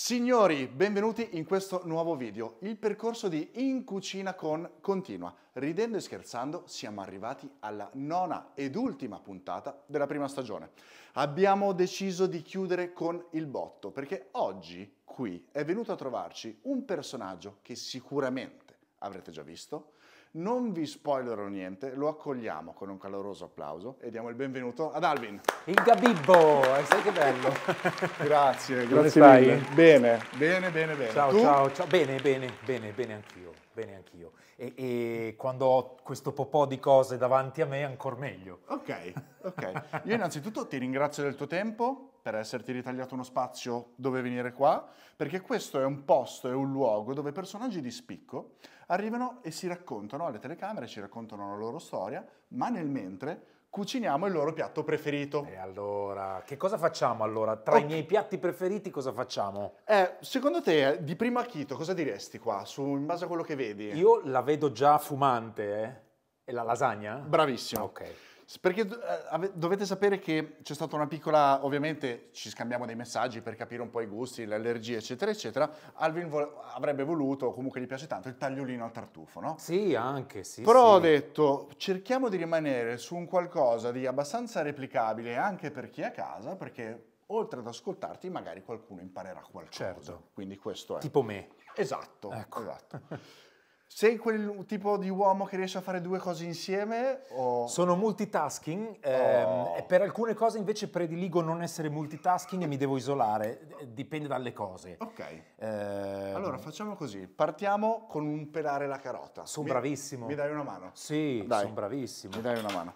Signori, benvenuti in questo nuovo video. Il percorso di In Cucina Con continua. Ridendo e scherzando siamo arrivati alla nona ed ultima puntata della prima stagione. Abbiamo deciso di chiudere con il botto perché oggi qui è venuto a trovarci un personaggio che sicuramente avrete già visto, non vi spoilerò niente, lo accogliamo con un caloroso applauso e diamo il benvenuto ad Alvin. Il Gabibbo, eh, sai che bello. grazie, grazie Come mille. Bene, bene, bene, bene. Ciao, tu? ciao, ciao. Bene, bene, bene, bene anch'io. Bene anch'io. E, e, quando ho questo popò di cose davanti a me, ancora meglio. Ok, ok. Io innanzitutto ti ringrazio del tuo tempo, per esserti ritagliato uno spazio dove venire qua, perché questo è un posto, è un luogo dove personaggi di spicco arrivano e si raccontano alle telecamere, ci raccontano la loro storia, ma nel mentre cuciniamo il loro piatto preferito. E allora, che cosa facciamo allora? Tra okay. i miei piatti preferiti cosa facciamo? Eh, secondo te, di primo acchito, cosa diresti qua, su, in base a quello che vedi? Io la vedo già fumante, eh? È la lasagna? Bravissimo. Ok. Perché eh, dovete sapere che c'è stata una piccola, ovviamente ci scambiamo dei messaggi per capire un po' i gusti, le allergie, eccetera, eccetera. Alvin vo avrebbe voluto, comunque gli piace tanto, il tagliolino al tartufo, no? Sì, anche, sì. Però sì. ho detto, cerchiamo di rimanere su un qualcosa di abbastanza replicabile anche per chi è a casa, perché oltre ad ascoltarti magari qualcuno imparerà qualcosa. Certo. Quindi questo è. Tipo me. Esatto. Ecco. Esatto. Sei quel tipo di uomo che riesce a fare due cose insieme? O... Sono multitasking, ehm, oh. e per alcune cose invece prediligo non essere multitasking e mi devo isolare, eh, dipende dalle cose. Ok. Eh... Allora facciamo così, partiamo con un pelare la carota. Sono mi... bravissimo. Mi dai una mano? Sì, sono bravissimo. Mi dai una mano.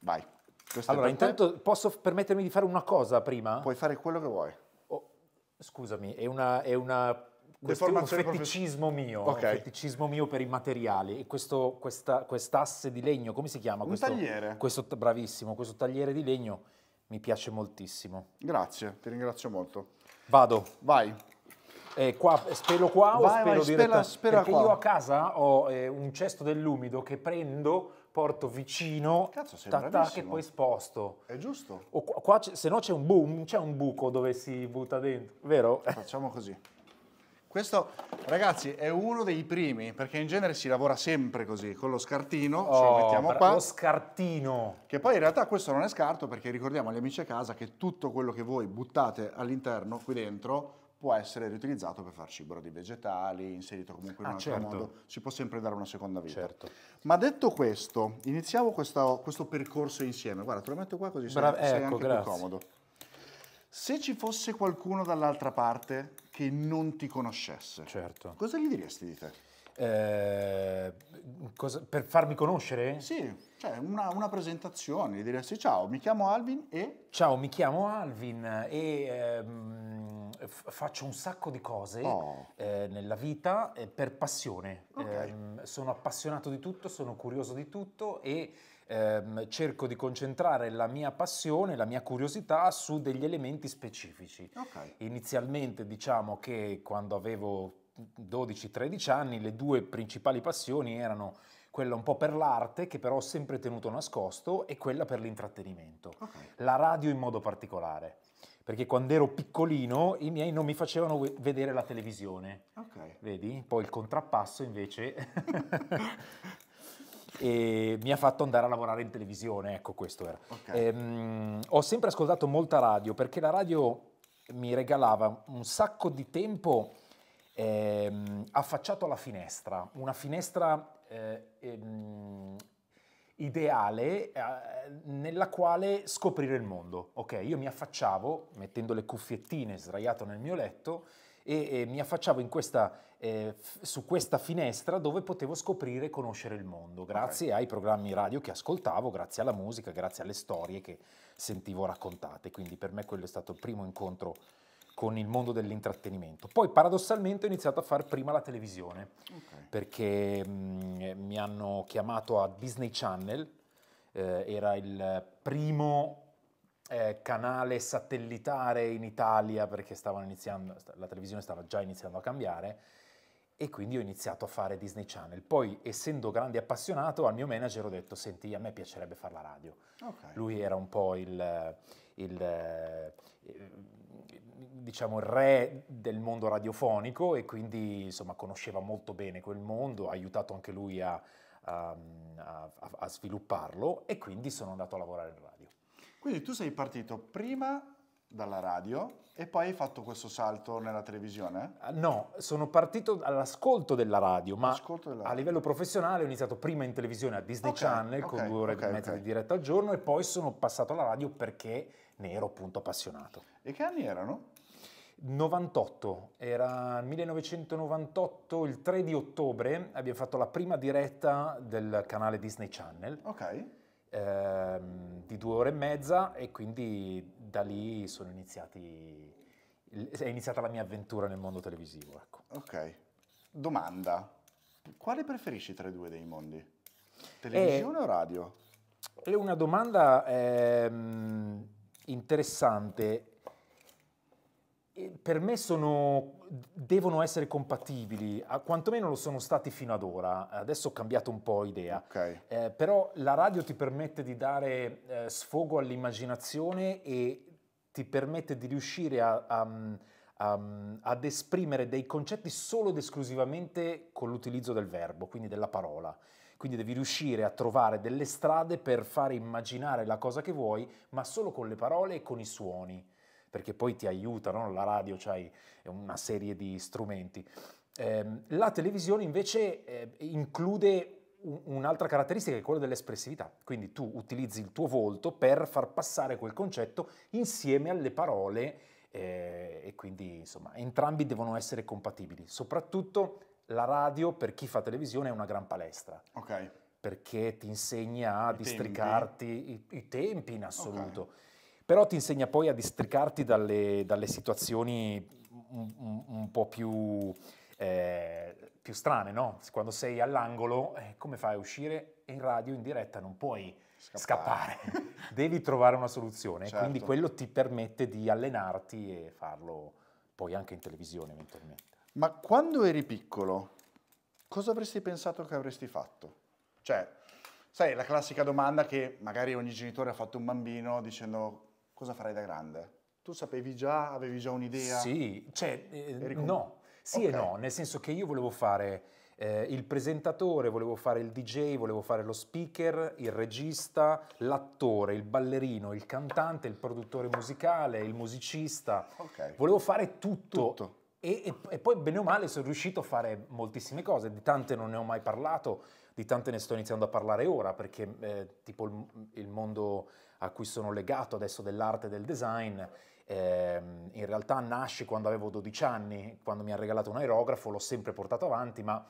Vai. Questo allora, intanto te. posso permettermi di fare una cosa prima? Puoi fare quello che vuoi. Oh, scusami, è una, è una questo è un feticismo mio, okay. feticismo mio per i materiali. E questo, questa, quest'asse di legno, come si chiama? Un questo, tagliere. Questo, bravissimo, questo tagliere di legno mi piace moltissimo. Grazie, ti ringrazio molto. Vado. Vai. Eh, qua, spero qua vai, o spero vai, spela, spela Perché qua. io a casa ho eh, un cesto dell'umido che prendo, porto vicino, Cazzo, tac, e poi sposto. È giusto. O qua, qua se no c'è un boom, c'è un buco dove si butta dentro, vero? Facciamo così. Questo, ragazzi, è uno dei primi, perché in genere si lavora sempre così, con lo scartino, oh, ce lo oh, mettiamo qua. lo scartino! Che poi in realtà questo non è scarto, perché ricordiamo agli amici a casa che tutto quello che voi buttate all'interno, qui dentro, può essere riutilizzato per far cibo di vegetali, inserito comunque in ah, un ah, altro certo. modo, si può sempre dare una seconda vita. Certo. Ma detto questo, iniziamo questo, questo percorso insieme. Guarda, te lo metto qua così Bra- sei, ecco, sei anche grazie. più comodo. Se ci fosse qualcuno dall'altra parte che non ti conoscesse, certo. cosa gli diresti di te? Eh, cosa, per farmi conoscere? Sì, cioè una, una, presentazione, gli diresti ciao, mi chiamo Alvin e... Ciao, mi chiamo Alvin e ehm, faccio un sacco di cose oh. eh, nella vita eh, per passione. Okay. Ehm, sono appassionato di tutto, sono curioso di tutto e ehm, cerco di concentrare la mia passione, la mia curiosità su degli elementi specifici. Okay. Inizialmente diciamo che quando avevo 12-13 anni le due principali passioni erano quella un po' per l'arte, che però ho sempre tenuto nascosto, e quella per l'intrattenimento. Okay. La radio in modo particolare perché quando ero piccolino i miei non mi facevano vedere la televisione. Ok. Vedi? Poi il contrappasso invece e mi ha fatto andare a lavorare in televisione, ecco questo era. Okay. Ehm, ho sempre ascoltato molta radio perché la radio mi regalava un sacco di tempo ehm, affacciato alla finestra, una finestra eh, ehm, ideale eh, nella quale scoprire il mondo. Ok, io mi affacciavo mettendo le cuffiettine sdraiato nel mio letto e, e mi affacciavo questa, eh, f- su questa finestra dove potevo scoprire e conoscere il mondo, grazie okay. ai programmi radio che ascoltavo, grazie alla musica, grazie alle storie che sentivo raccontate. Quindi per me quello è stato il primo incontro con il mondo dell'intrattenimento. Poi paradossalmente ho iniziato a fare prima la televisione, okay. perché mh, mm, mi hanno chiamato a Disney Channel, eh, era il primo eh, canale satellitare in Italia perché la televisione stava già iniziando a cambiare e quindi ho iniziato a fare Disney Channel. Poi, essendo grande appassionato, al mio manager ho detto, senti, a me piacerebbe fare la radio. Okay. Lui era un po' il, il, eh, diciamo, il re del mondo radiofonico e quindi, insomma, conosceva molto bene quel mondo, ha aiutato anche lui a, a, a, a svilupparlo e quindi sono andato a lavorare in radio. Quindi tu sei partito prima dalla radio e poi hai fatto questo salto nella televisione? Ah, no, sono partito all'ascolto della radio, ma della radio. a livello professionale ho iniziato prima in televisione a Disney okay, Channel okay, con due ore okay, e mezza di diretta al giorno e poi sono passato alla radio perché ne ero appunto appassionato. E che anni erano? 98, era 1998, il 3 di ottobre abbiamo fatto la prima diretta del canale Disney Channel. Ok ehm, di due ore e mezza e quindi da lì sono iniziati, è iniziata la mia avventura nel mondo televisivo. Ecco. Ok, domanda, quale preferisci tra i due dei mondi? Eh, Televisione e... o radio? È una domanda ehm, interessante per me sono, devono essere compatibili, quantomeno lo sono stati fino ad ora, adesso ho cambiato un po' idea, okay. eh, però la radio ti permette di dare eh, sfogo all'immaginazione e ti permette di riuscire a, a, mm, a, mm, ad esprimere dei concetti solo ed esclusivamente con l'utilizzo del verbo, quindi della parola. Quindi devi riuscire a trovare delle strade per fare immaginare la cosa che vuoi, ma solo con le parole e con i suoni perché poi ti aiutano, la radio c'hai una serie di strumenti. Ehm, la televisione invece eh, include un'altra caratteristica che è quella dell'espressività, quindi tu utilizzi il tuo volto per far passare quel concetto insieme alle parole eh, e quindi insomma entrambi devono essere compatibili. Soprattutto la radio per chi fa televisione è una gran palestra. Okay. Perché ti insegna a I districarti tempi. I, i, tempi in assoluto. Okay però ti insegna poi a districarti dalle, dalle situazioni un, un, un, po' più, eh, più strane, no? Quando sei all'angolo, eh, come fai a uscire in radio, in diretta, non puoi scappare, scappare. devi trovare una soluzione, certo. quindi quello ti permette di allenarti e farlo poi anche in televisione eventualmente. Ma quando eri piccolo, cosa avresti pensato che avresti fatto? Cioè, sai, la classica domanda che magari ogni genitore ha fatto un bambino dicendo cosa farai da grande? Tu sapevi già, avevi già un'idea? Sì, cioè, eh, no, sì okay. e no, nel senso che io volevo fare eh, il presentatore, volevo fare il DJ, volevo fare lo speaker, il regista, l'attore, il ballerino, il cantante, il produttore musicale, il musicista. Okay. Volevo fare tutto. tutto. E, e, e, poi bene o male sono riuscito a fare moltissime cose, di tante non ne ho mai parlato, di tante ne sto iniziando a parlare ora, perché eh, tipo il, il mondo a cui sono legato adesso dell'arte e del design, eh, in realtà nasce quando avevo 12 anni, quando mi ha regalato un aerografo, l'ho sempre portato avanti, ma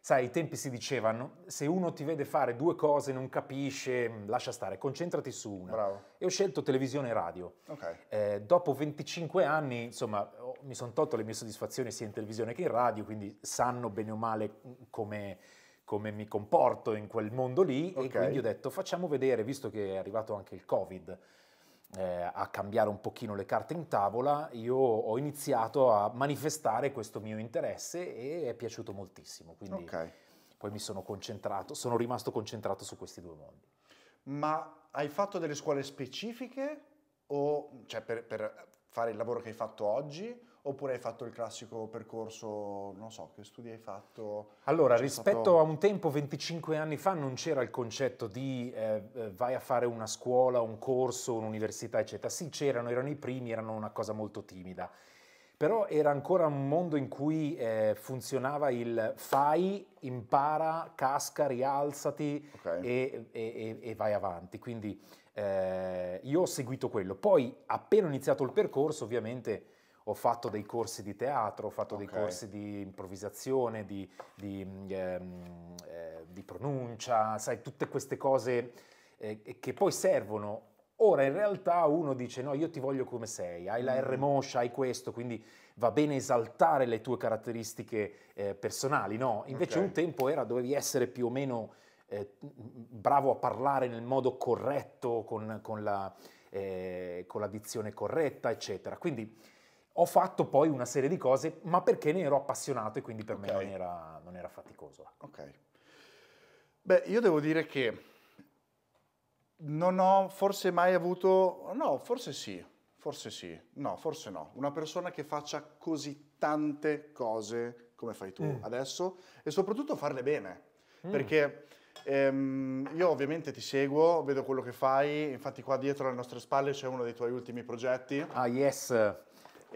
sai, i tempi si dicevano, se uno ti vede fare due cose, non capisce, lascia stare, concentrati su una. Bravo. E ho scelto televisione e radio. Okay. Eh, dopo 25 anni, insomma, mi sono tolto le mie soddisfazioni sia in televisione che in radio, quindi sanno bene o male come come mi comporto in quel mondo lì okay. e quindi ho detto facciamo vedere, visto che è arrivato anche il Covid, eh, a cambiare un pochino le carte in tavola, io ho iniziato a manifestare questo mio interesse e è piaciuto moltissimo, quindi okay. poi mi sono concentrato, sono rimasto concentrato su questi due mondi. Ma hai fatto delle scuole specifiche o, cioè per, per fare il lavoro che hai fatto oggi Oppure hai fatto il classico percorso, non so, che studi hai fatto? Allora, rispetto stato... a un tempo, 25 anni fa, non c'era il concetto di eh, eh, vai a fare una scuola, un corso, un'università, eccetera. Sì, c'erano, erano i primi, erano una cosa molto timida. Però era ancora un mondo in cui eh, funzionava il fai, impara, casca, rialzati okay. e, e, e, vai avanti. Quindi eh, io ho seguito quello. Poi, appena ho iniziato il percorso, ovviamente ho fatto dei corsi di teatro, ho fatto okay. dei corsi di improvvisazione, di, di, ehm, eh, di pronuncia, sai, tutte queste cose eh, che poi servono. Ora in realtà uno dice no, io ti voglio come sei, hai la mm. R moscia, hai questo, quindi va bene esaltare le tue caratteristiche eh, personali, no? Invece okay. un tempo era, dovevi essere più o meno eh, bravo a parlare nel modo corretto, con, con, la, eh, con la dizione corretta, eccetera. Quindi ho fatto poi una serie di cose, ma perché ne ero appassionato e quindi per okay. me non era, non era faticoso. Ecco. Ok. Beh, io devo dire che non ho forse mai avuto, no, forse sì, forse sì, no, forse no, una persona che faccia così tante cose come fai tu mm. adesso e soprattutto farle bene, mm. perché ehm, io ovviamente ti seguo, vedo quello che fai, infatti qua dietro alle nostre spalle c'è uno dei tuoi ultimi progetti. Ah yes,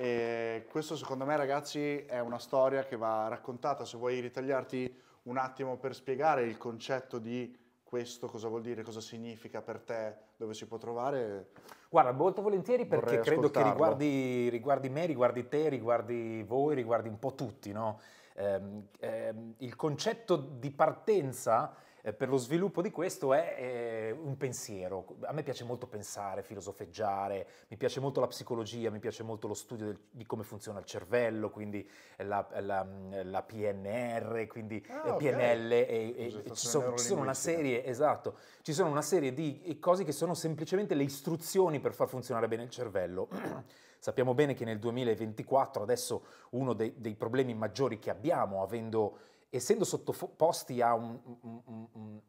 e questo secondo me ragazzi è una storia che va raccontata, se vuoi ritagliarti un attimo per spiegare il concetto di questo, cosa vuol dire, cosa significa per te, dove si può trovare. Guarda, molto volentieri perché credo che riguardi, riguardi, me, riguardi te, riguardi voi, riguardi un po' tutti. No? Eh, eh, il concetto di partenza eh, per lo sviluppo di questo è un pensiero. A me piace molto pensare, filosofeggiare, mi piace molto la psicologia, mi piace molto lo studio del, di come funziona il cervello, quindi la, la, la PNR, quindi ah, PNL, eh, okay. e, e ci, sono, ci sono, una serie, esatto, ci sono una serie di cose che sono semplicemente le istruzioni per far funzionare bene il cervello. Sappiamo bene che nel 2024 adesso uno dei, dei problemi maggiori che abbiamo, avendo essendo sottoposti a un, un, un,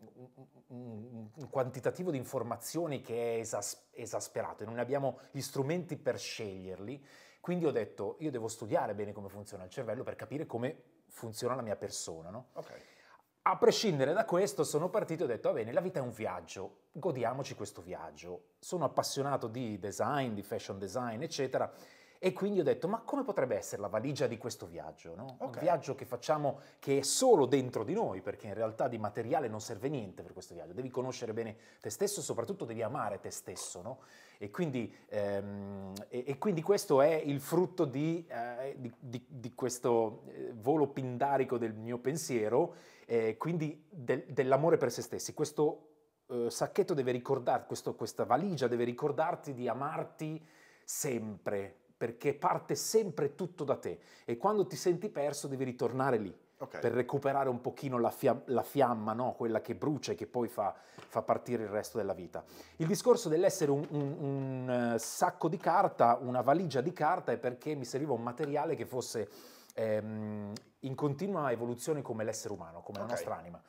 un quantitativo di informazioni che è esas, esasperato e non abbiamo gli strumenti per sceglierli, quindi ho detto io devo studiare bene come funziona il cervello per capire come funziona la mia persona. No? Okay. A prescindere da questo sono partito e ho detto va bene, la vita è un viaggio, godiamoci questo viaggio. Sono appassionato di design, di fashion design, eccetera e quindi ho detto, ma come potrebbe essere la valigia di questo viaggio? No? Okay. Un viaggio che facciamo che è solo dentro di noi, perché in realtà di materiale non serve niente per questo viaggio. Devi conoscere bene te stesso e soprattutto devi amare te stesso. No? E, quindi, ehm, e, e, quindi, questo è il frutto di, eh, di, di, di questo eh, volo pindarico del mio pensiero, eh, quindi del, dell'amore per se stessi. Questo eh, sacchetto deve ricordarti, questa valigia deve ricordarti di amarti sempre perché parte sempre tutto da te e quando ti senti perso devi ritornare lì. Okay. per recuperare un pochino la, fia- la fiamma, no? quella che brucia e che poi fa, fa, partire il resto della vita. Il discorso dell'essere un, un, un, eh, sacco di carta, una valigia di carta, è perché mi serviva un materiale che fosse ehm, in continua evoluzione come l'essere umano, come okay. la nostra anima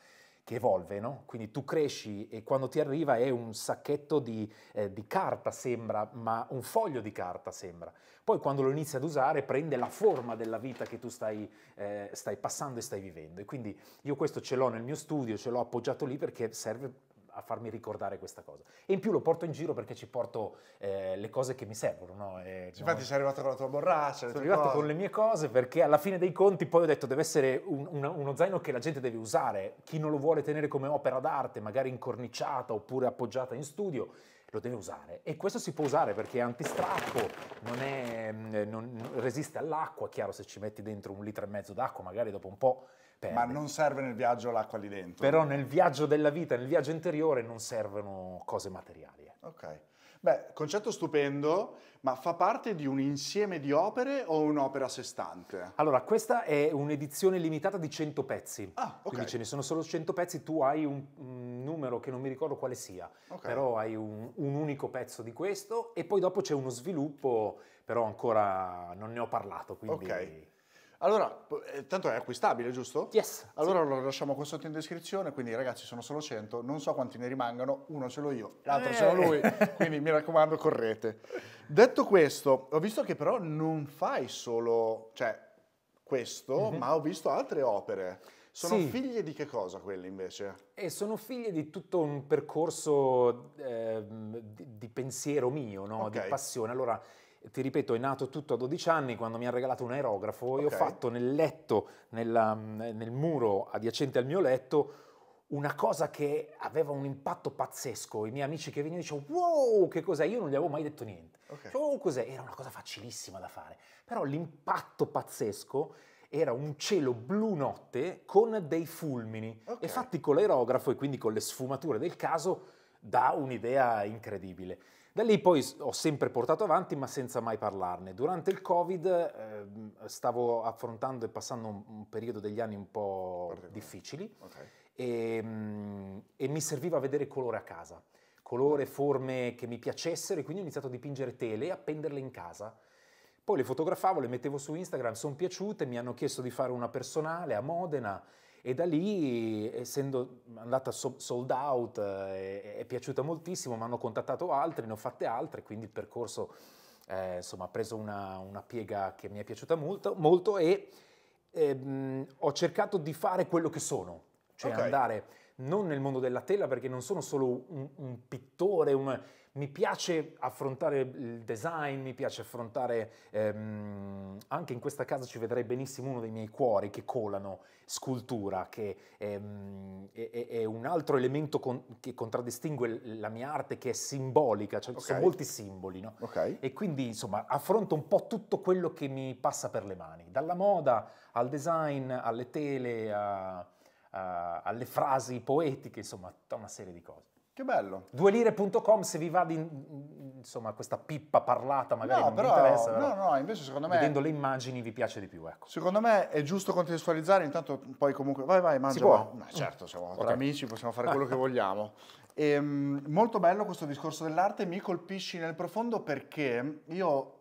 che evolve, no? Quindi tu cresci e quando ti arriva è un sacchetto di, eh, di, carta, sembra, ma un foglio di carta sembra. Poi quando lo inizi ad usare prende la forma della vita che tu stai, eh, stai passando e stai vivendo. E quindi io questo ce l'ho nel mio studio, ce l'ho appoggiato lì perché serve a farmi ricordare questa cosa. E in più lo porto in giro perché ci porto eh, le cose che mi servono. No? E, Infatti no, sei arrivato con la tua borraccia. Sono arrivato cose. con le mie cose perché alla fine dei conti poi ho detto deve essere un, un, uno zaino che la gente deve usare. Chi non lo vuole tenere come opera d'arte, magari incorniciata oppure appoggiata in studio, lo deve usare. E questo si può usare perché è antistrappo, non, è, mm, non resiste all'acqua, chiaro se ci metti dentro un litro e mezzo d'acqua magari dopo un po' perde. Ma non serve nel viaggio l'acqua lì dentro. Però nel viaggio della vita, nel viaggio interiore, non servono cose materiali. Eh. Ok. Beh, concetto stupendo, ma fa parte di un insieme di opere o un'opera a sé stante? Allora, questa è un'edizione limitata di 100 pezzi. Ah, ok. Quindi ce ne sono solo 100 pezzi, tu hai un, un numero che non mi ricordo quale sia, okay. però hai un, un unico pezzo di questo e poi dopo c'è uno sviluppo, però ancora non ne ho parlato, quindi... Ok. Allora, eh, tanto è acquistabile, giusto? Yes. Allora sì. lo lasciamo qua sotto in descrizione, quindi ragazzi sono solo 100, non so quanti ne rimangano, uno ce l'ho io, l'altro eh. ce l'ho eh. lui, quindi mi raccomando correte. Detto questo, ho visto che però non fai solo, cioè, questo, mm -hmm. ma ho visto altre opere. Sono sì. figlie di che cosa quelle invece? E sono figlie di tutto un percorso eh, di, pensiero mio, no? okay. di passione. Allora, ti ripeto, è nato tutto a 12 anni quando mi ha regalato un aerografo okay. e ho fatto nel letto, nella, nel muro adiacente al mio letto, una cosa che aveva un impatto pazzesco. I miei amici che venivano dicevano wow, che cos'è? Io non gli avevo mai detto niente. Okay. Oh, cos'è? Era una cosa facilissima da fare. Però l'impatto pazzesco era un cielo blu notte con dei fulmini okay. e fatti con l'aerografo e quindi con le sfumature del caso dà un'idea incredibile. Da lì poi ho sempre portato avanti ma senza mai parlarne. Durante il Covid eh, stavo affrontando e passando un, un, periodo degli anni un po' Parliamo. difficili okay. e, ehm, e, mi serviva vedere colore a casa, colore, forme che mi piacessero e quindi ho iniziato a dipingere tele e appenderle in casa. Poi le fotografavo, le mettevo su Instagram, sono piaciute, mi hanno chiesto di fare una personale a Modena e da lì, essendo andata sold out, eh, è, piaciuta moltissimo, mi hanno contattato altri, ne ho fatte altre, quindi il percorso eh, insomma, ha preso una, una, piega che mi è piaciuta molto, molto e ehm, ho cercato di fare quello che sono, cioè okay. andare non nel mondo della tela perché non sono solo un, un pittore, un mi piace affrontare il design, mi piace affrontare, ehm, anche in questa casa ci vedrei benissimo uno dei miei cuori che colano scultura, che ehm, è, è, un altro elemento con, che contraddistingue la mia arte, che è simbolica, cioè okay. sono molti simboli, no? okay. E quindi insomma affronto un po' tutto quello che mi passa per le mani, dalla moda al design, alle tele, a, a, alle frasi poetiche, insomma, tutta una serie di cose. Che bello. Duelire.com se vi va di insomma questa pippa parlata magari no, non però, interessa. Però no, no, invece secondo me vedendo le immagini vi piace di più, ecco. Secondo me è giusto contestualizzare, intanto poi comunque vai vai, mangia. Si può? Ma certo, siamo okay. amici, possiamo fare quello che vogliamo. E, ehm, molto bello questo discorso dell'arte, mi colpisci nel profondo perché io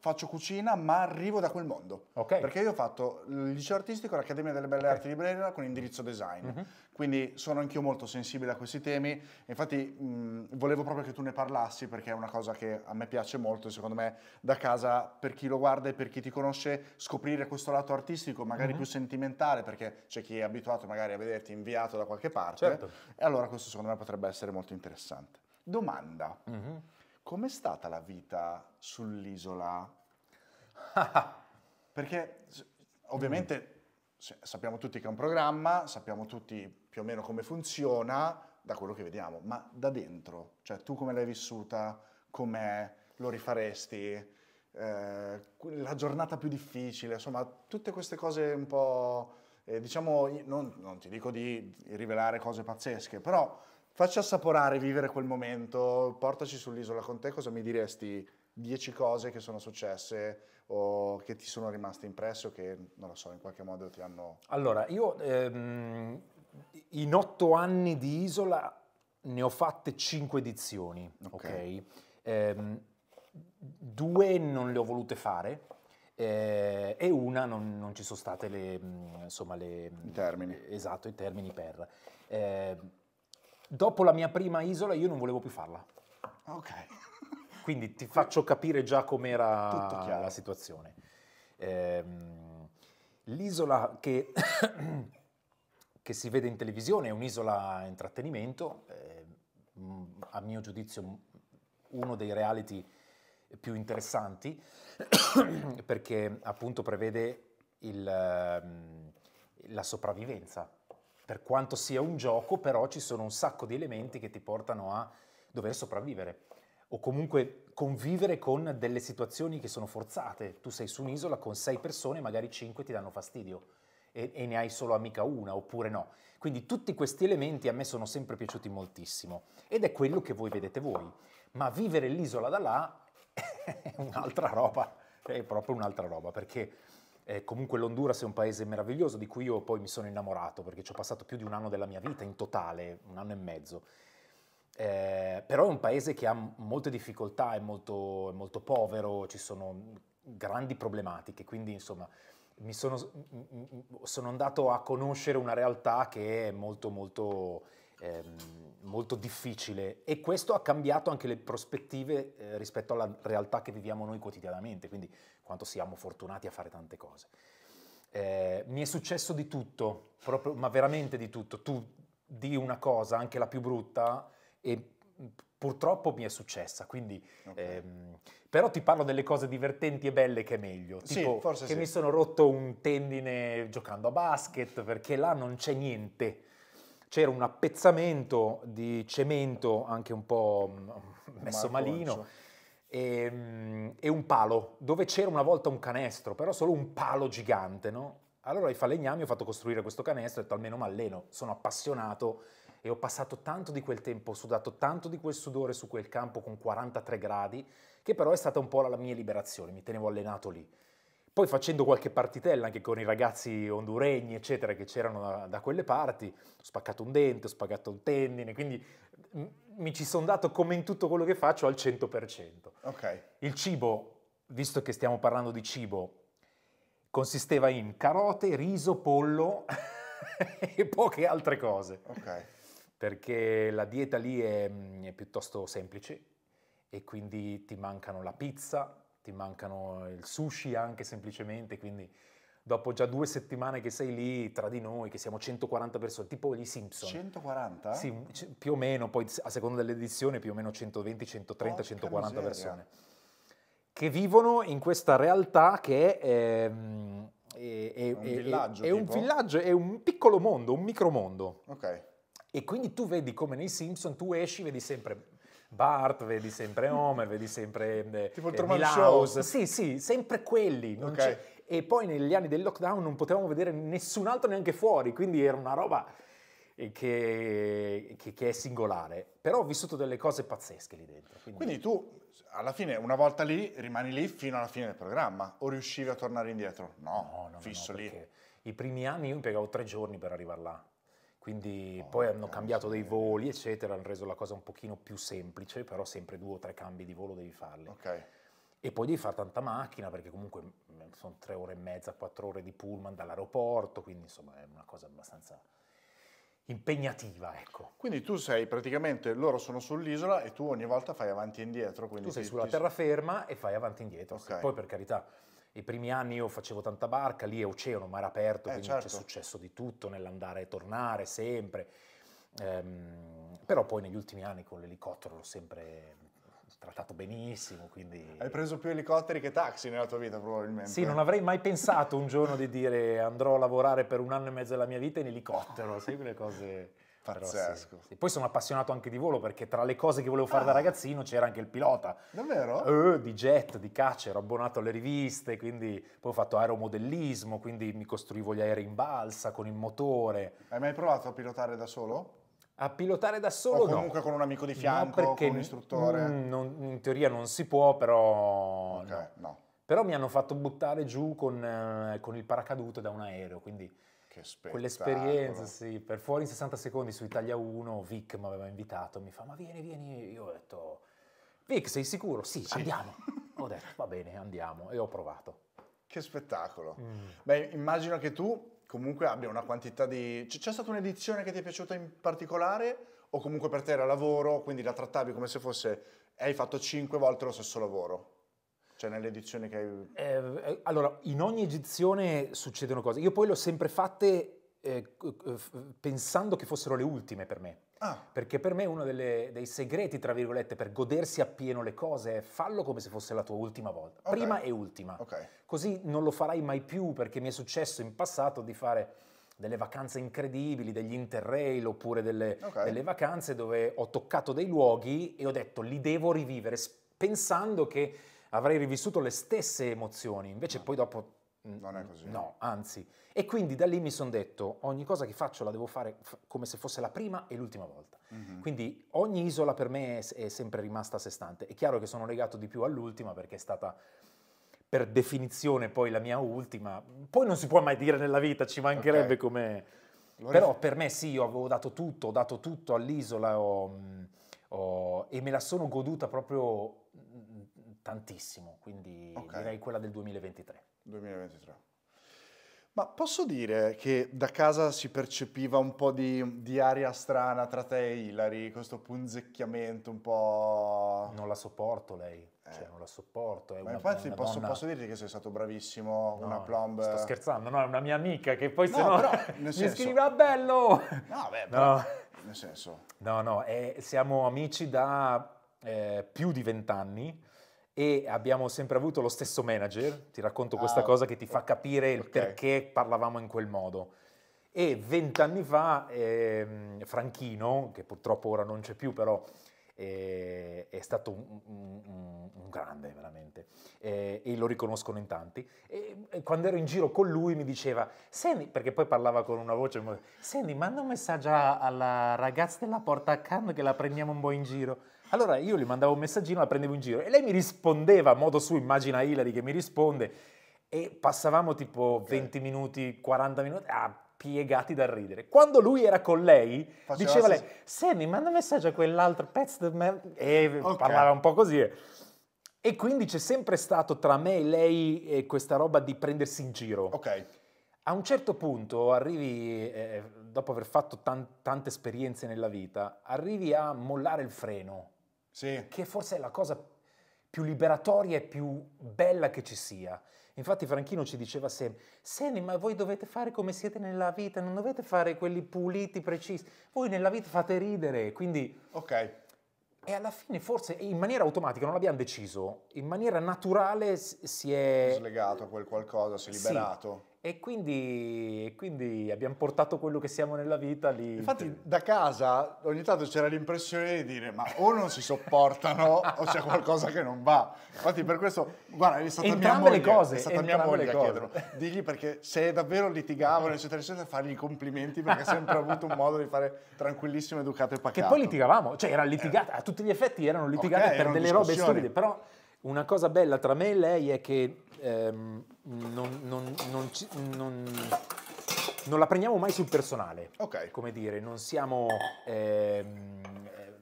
faccio cucina ma arrivo da quel mondo. Okay. Perché io ho fatto il liceo artistico, all'Accademia delle Belle okay. Arti di Brera con indirizzo design. Mm -hmm. Quindi sono anch'io molto sensibile a questi temi, infatti mh, volevo proprio che tu ne parlassi perché è una cosa che a me piace molto e secondo me da casa per chi lo guarda e per chi ti conosce scoprire questo lato artistico, magari mm-hmm. più sentimentale perché c'è chi è abituato magari a vederti inviato da qualche parte certo. e allora questo secondo me potrebbe essere molto interessante. Domanda, mm-hmm. com'è stata la vita sull'isola? perché ovviamente... Mm. Sappiamo tutti che è un programma, sappiamo tutti più o meno come funziona da quello che vediamo, ma da dentro, cioè tu come l'hai vissuta, com'è, lo rifaresti, eh, la giornata più difficile, insomma, tutte queste cose un po', eh, diciamo, non, non, ti dico di rivelare cose pazzesche, però facci assaporare, vivere quel momento, portaci sull'isola con te, cosa mi diresti? Dieci cose che sono successe o che ti sono rimaste impresse o che, non lo so, in qualche modo ti hanno... Allora, io ehm in otto anni di Isola ne ho fatte cinque edizioni, ok? okay? Ehm, due non le ho volute fare eh, e una non, non, ci sono state le, mm, insomma, le, I termini. Esatto, i termini per. Eh, dopo la mia prima Isola io non volevo più farla. Ok. Quindi ti faccio capire già com'era la situazione. Eh, l'isola che che si vede in televisione, è un'isola intrattenimento, eh, mm, a mio giudizio uno dei reality più interessanti perché appunto prevede il, ehm, la sopravvivenza. Per quanto sia un gioco, però ci sono un sacco di elementi che ti portano a dover sopravvivere o comunque convivere con delle situazioni che sono forzate. Tu sei su un'isola con sei persone, magari cinque ti danno fastidio e, e ne hai solo amica una oppure no. Quindi tutti questi elementi a me sono sempre piaciuti moltissimo ed è quello che voi vedete voi. Ma vivere l'isola da là è un'altra roba, è proprio un'altra roba perché... Eh, comunque l'Honduras è un paese meraviglioso di cui io poi mi sono innamorato perché ci ho passato più di un anno della mia vita in totale, un anno e mezzo. Eh, però è un paese che ha molte difficoltà, è molto, è molto povero, ci sono grandi problematiche, quindi insomma mi sono, sono, andato a conoscere una realtà che è molto, molto, ehm, molto difficile e questo ha cambiato anche le prospettive eh, rispetto alla realtà che viviamo noi quotidianamente, quindi quanto siamo fortunati a fare tante cose. Eh, mi è successo di tutto, proprio, ma veramente di tutto. Tu di una cosa, anche la più brutta, e purtroppo mi è successa, quindi, okay. ehm, però ti parlo delle cose divertenti e belle che è meglio, tipo sì, che sì. mi sono rotto un tendine giocando a basket perché là non c'è niente, c'era un appezzamento di cemento anche un po' mm, messo malino ehm, e, un palo dove c'era una volta un canestro, però solo un palo gigante, no? Allora ai falegnami ho fatto costruire questo canestro e ho detto almeno mi alleno, sono appassionato e ho passato tanto di quel tempo, ho sudato tanto di quel sudore su quel campo con 43 gradi, che però è stata un po' la mia liberazione, mi tenevo allenato lì. Poi facendo qualche partitella anche con i ragazzi honduregni, eccetera, che c'erano da, da quelle parti, ho spaccato un dente, ho spaccato un tendine, quindi mi ci sono dato come in tutto quello che faccio al 100%. Okay. Il cibo, visto che stiamo parlando di cibo, consisteva in carote, riso, pollo e poche altre cose. Ok perché la dieta lì è, mm, è piuttosto semplice e quindi ti mancano la pizza, ti mancano il sushi anche semplicemente, quindi dopo già due settimane che sei lì tra di noi, che siamo 140 persone, tipo gli Simpson. 140? Sì, più o meno, poi a seconda dell'edizione più o meno 120, 130, Porca 140 miseria. persone, che vivono in questa realtà che è... Ehm, è, è un, villaggio, è, un villaggio, è un piccolo mondo, un micromondo. Ok. E quindi tu vedi come nei Simpson tu esci, vedi sempre Bart, vedi sempre Homer, vedi sempre eh, tipo eh, Milhouse. Sì, sì, sempre quelli. Okay. E poi negli anni del lockdown non potevamo vedere nessun altro neanche fuori, quindi era una roba eh, che, che, che è singolare. Però ho vissuto delle cose pazzesche lì dentro. Quindi... quindi tu alla fine, una volta lì, rimani lì fino alla fine del programma o riuscivi a tornare indietro? No, no, no fisso no, lì. I primi anni io impiegavo tre giorni per arrivare là quindi oh, poi hanno eh, cambiato dei voli, eccetera, hanno reso la cosa un pochino più semplice, però sempre due o tre cambi di volo devi farli. Okay. E poi devi fare tanta macchina perché comunque mm, sono tre ore e mezza, quattro ore di pullman dall'aeroporto, quindi insomma è una cosa abbastanza impegnativa, ecco. Quindi tu sei praticamente, loro sono sull'isola e tu ogni volta fai avanti e indietro. tu sei sulla ti... terraferma e fai avanti e indietro. Okay. Poi per carità i primi anni io facevo tanta barca, lì è oceano, mare aperto, eh, quindi certo. c'è successo di tutto nell'andare e tornare sempre. Ehm, però poi negli ultimi anni con l'elicottero l'ho sempre trattato benissimo, quindi... Hai preso più elicotteri che taxi nella tua vita probabilmente. Sì, non avrei mai pensato un giorno di dire andrò a lavorare per un anno e mezzo della mia vita in elicottero, sempre cose... Pazzesco. Sì, sì. Poi sono appassionato anche di volo perché tra le cose che volevo fare ah. da ragazzino c'era anche il pilota. Davvero? Eh, di jet, di caccia, ero abbonato alle riviste, quindi poi ho fatto aeromodellismo, quindi mi costruivo gli aerei in balsa con il motore. Hai mai provato a pilotare da solo? A pilotare da solo? O comunque no. con un amico di fianco, no, con un istruttore? Mm, non, in teoria non si può, però... Ok, no. no. Però mi hanno fatto buttare giù con, eh, con il paracadute da un aereo, quindi che spettacolo. Quell'esperienza, sì, per fuori in 60 secondi su Italia 1, Vic mi aveva invitato, mi fa, ma vieni, vieni, io ho detto, Vic sei sicuro? Sì, sì. andiamo. ho detto, va bene, andiamo, e ho provato. Che spettacolo. Mm. Beh, immagino che tu comunque abbia una quantità di... C'è stata un'edizione che ti è piaciuta in particolare? O comunque per te era lavoro, quindi la trattavi come se fosse... Hai fatto cinque volte lo stesso lavoro? Cioè nelle edizioni che hai... Ehm, eh, allora, in ogni edizione succedono cose. Io poi le ho sempre fatte eh, pensando che fossero le ultime per me. Ah. Perché per me uno delle, dei segreti, tra virgolette, per godersi appieno le cose è fallo come se fosse la tua ultima volta. Okay. Prima e ultima. Okay. Così non lo farai mai più perché mi è successo in passato di fare delle vacanze incredibili, degli interrail oppure delle, okay. delle vacanze dove ho toccato dei luoghi e ho detto li devo rivivere pensando che avrei rivissuto le stesse emozioni, invece no. poi dopo... Mm, non è così. No, anzi. E quindi da lì mi sono detto, ogni cosa che faccio la devo fare come se fosse la prima e l'ultima volta. Mm-hmm. Quindi ogni isola per me è, è sempre rimasta a sé stante. È chiaro che sono legato di più all'ultima perché è stata per definizione poi la mia ultima. Poi non si può mai dire nella vita, ci mancherebbe okay. come... Però per me sì, io avevo dato tutto, ho dato tutto all'isola ho, mm, ho, e me la sono goduta proprio tantissimo, quindi okay. direi quella del 2023. 2023. Ma posso dire che da casa si percepiva un po' di, di aria strana tra te e Ilari, questo punzecchiamento un po'... Non la sopporto lei, eh. cioè non la sopporto. Una, infatti posso, posso, dirti che sei stato bravissimo, no, una plomb... Sto scherzando, no, è una mia amica che poi no, se no però, mi senso... scrive bello! No, beh, però, no. nel senso... No, no, eh, siamo amici da eh, più di vent'anni e abbiamo sempre avuto lo stesso manager, ti racconto questa ah, cosa che ti fa capire okay. il perché parlavamo in quel modo. E vent'anni fa ehm, Franchino, che purtroppo ora non c'è più, però eh, è stato un, un, un grande veramente eh, e lo riconoscono in tanti. E, e quando ero in giro con lui mi diceva, Sandy, perché poi parlava con una voce, Sandy manda un messaggio alla ragazza della porta a accanto che la prendiamo un po' in giro. Allora io gli mandavo un messaggino, la prendevo in giro e lei mi rispondeva a modo suo, immagina Hillary che mi risponde e passavamo tipo okay. 20 minuti, 40 minuti, ah, piegati dal ridere. Quando lui era con lei, Faceva diceva lei, Sammy manda un messaggio a quell'altro pezzo e okay. parlava un po' così. E quindi c'è sempre stato tra me e lei eh, questa roba di prendersi in giro. Ok. A un certo punto arrivi, eh, dopo aver fatto tan- tante esperienze nella vita, arrivi a mollare il freno sì. che forse è la cosa più liberatoria e più bella che ci sia. Infatti Franchino ci diceva sempre, Seni, ma voi dovete fare come siete nella vita, non dovete fare quelli puliti, precisi, voi nella vita fate ridere, quindi... Ok. E alla fine forse in maniera automatica, non l'abbiamo deciso, in maniera naturale si è... Slegato a quel qualcosa, si è liberato. Sì. E quindi, quindi, abbiamo portato quello che siamo nella vita lì. Infatti da casa ogni tanto c'era l'impressione di dire ma o non si sopportano o c'è qualcosa che non va. Infatti per questo, guarda, è stata entrambe mia moglie, le cose, è stata mia moglie a chiederlo. Digli perché se davvero litigavano eccetera eccetera fargli i complimenti perché ha sempre avuto un modo di fare tranquillissimo, educato e pacato. Che poi litigavamo, cioè era litigata, a tutti gli effetti erano litigate okay, per erano delle robe stupide, però una cosa bella tra me e lei è che ehm, non, non, non, ci, non, non la prendiamo mai sul personale. Ok. Come dire, non siamo ehm, eh,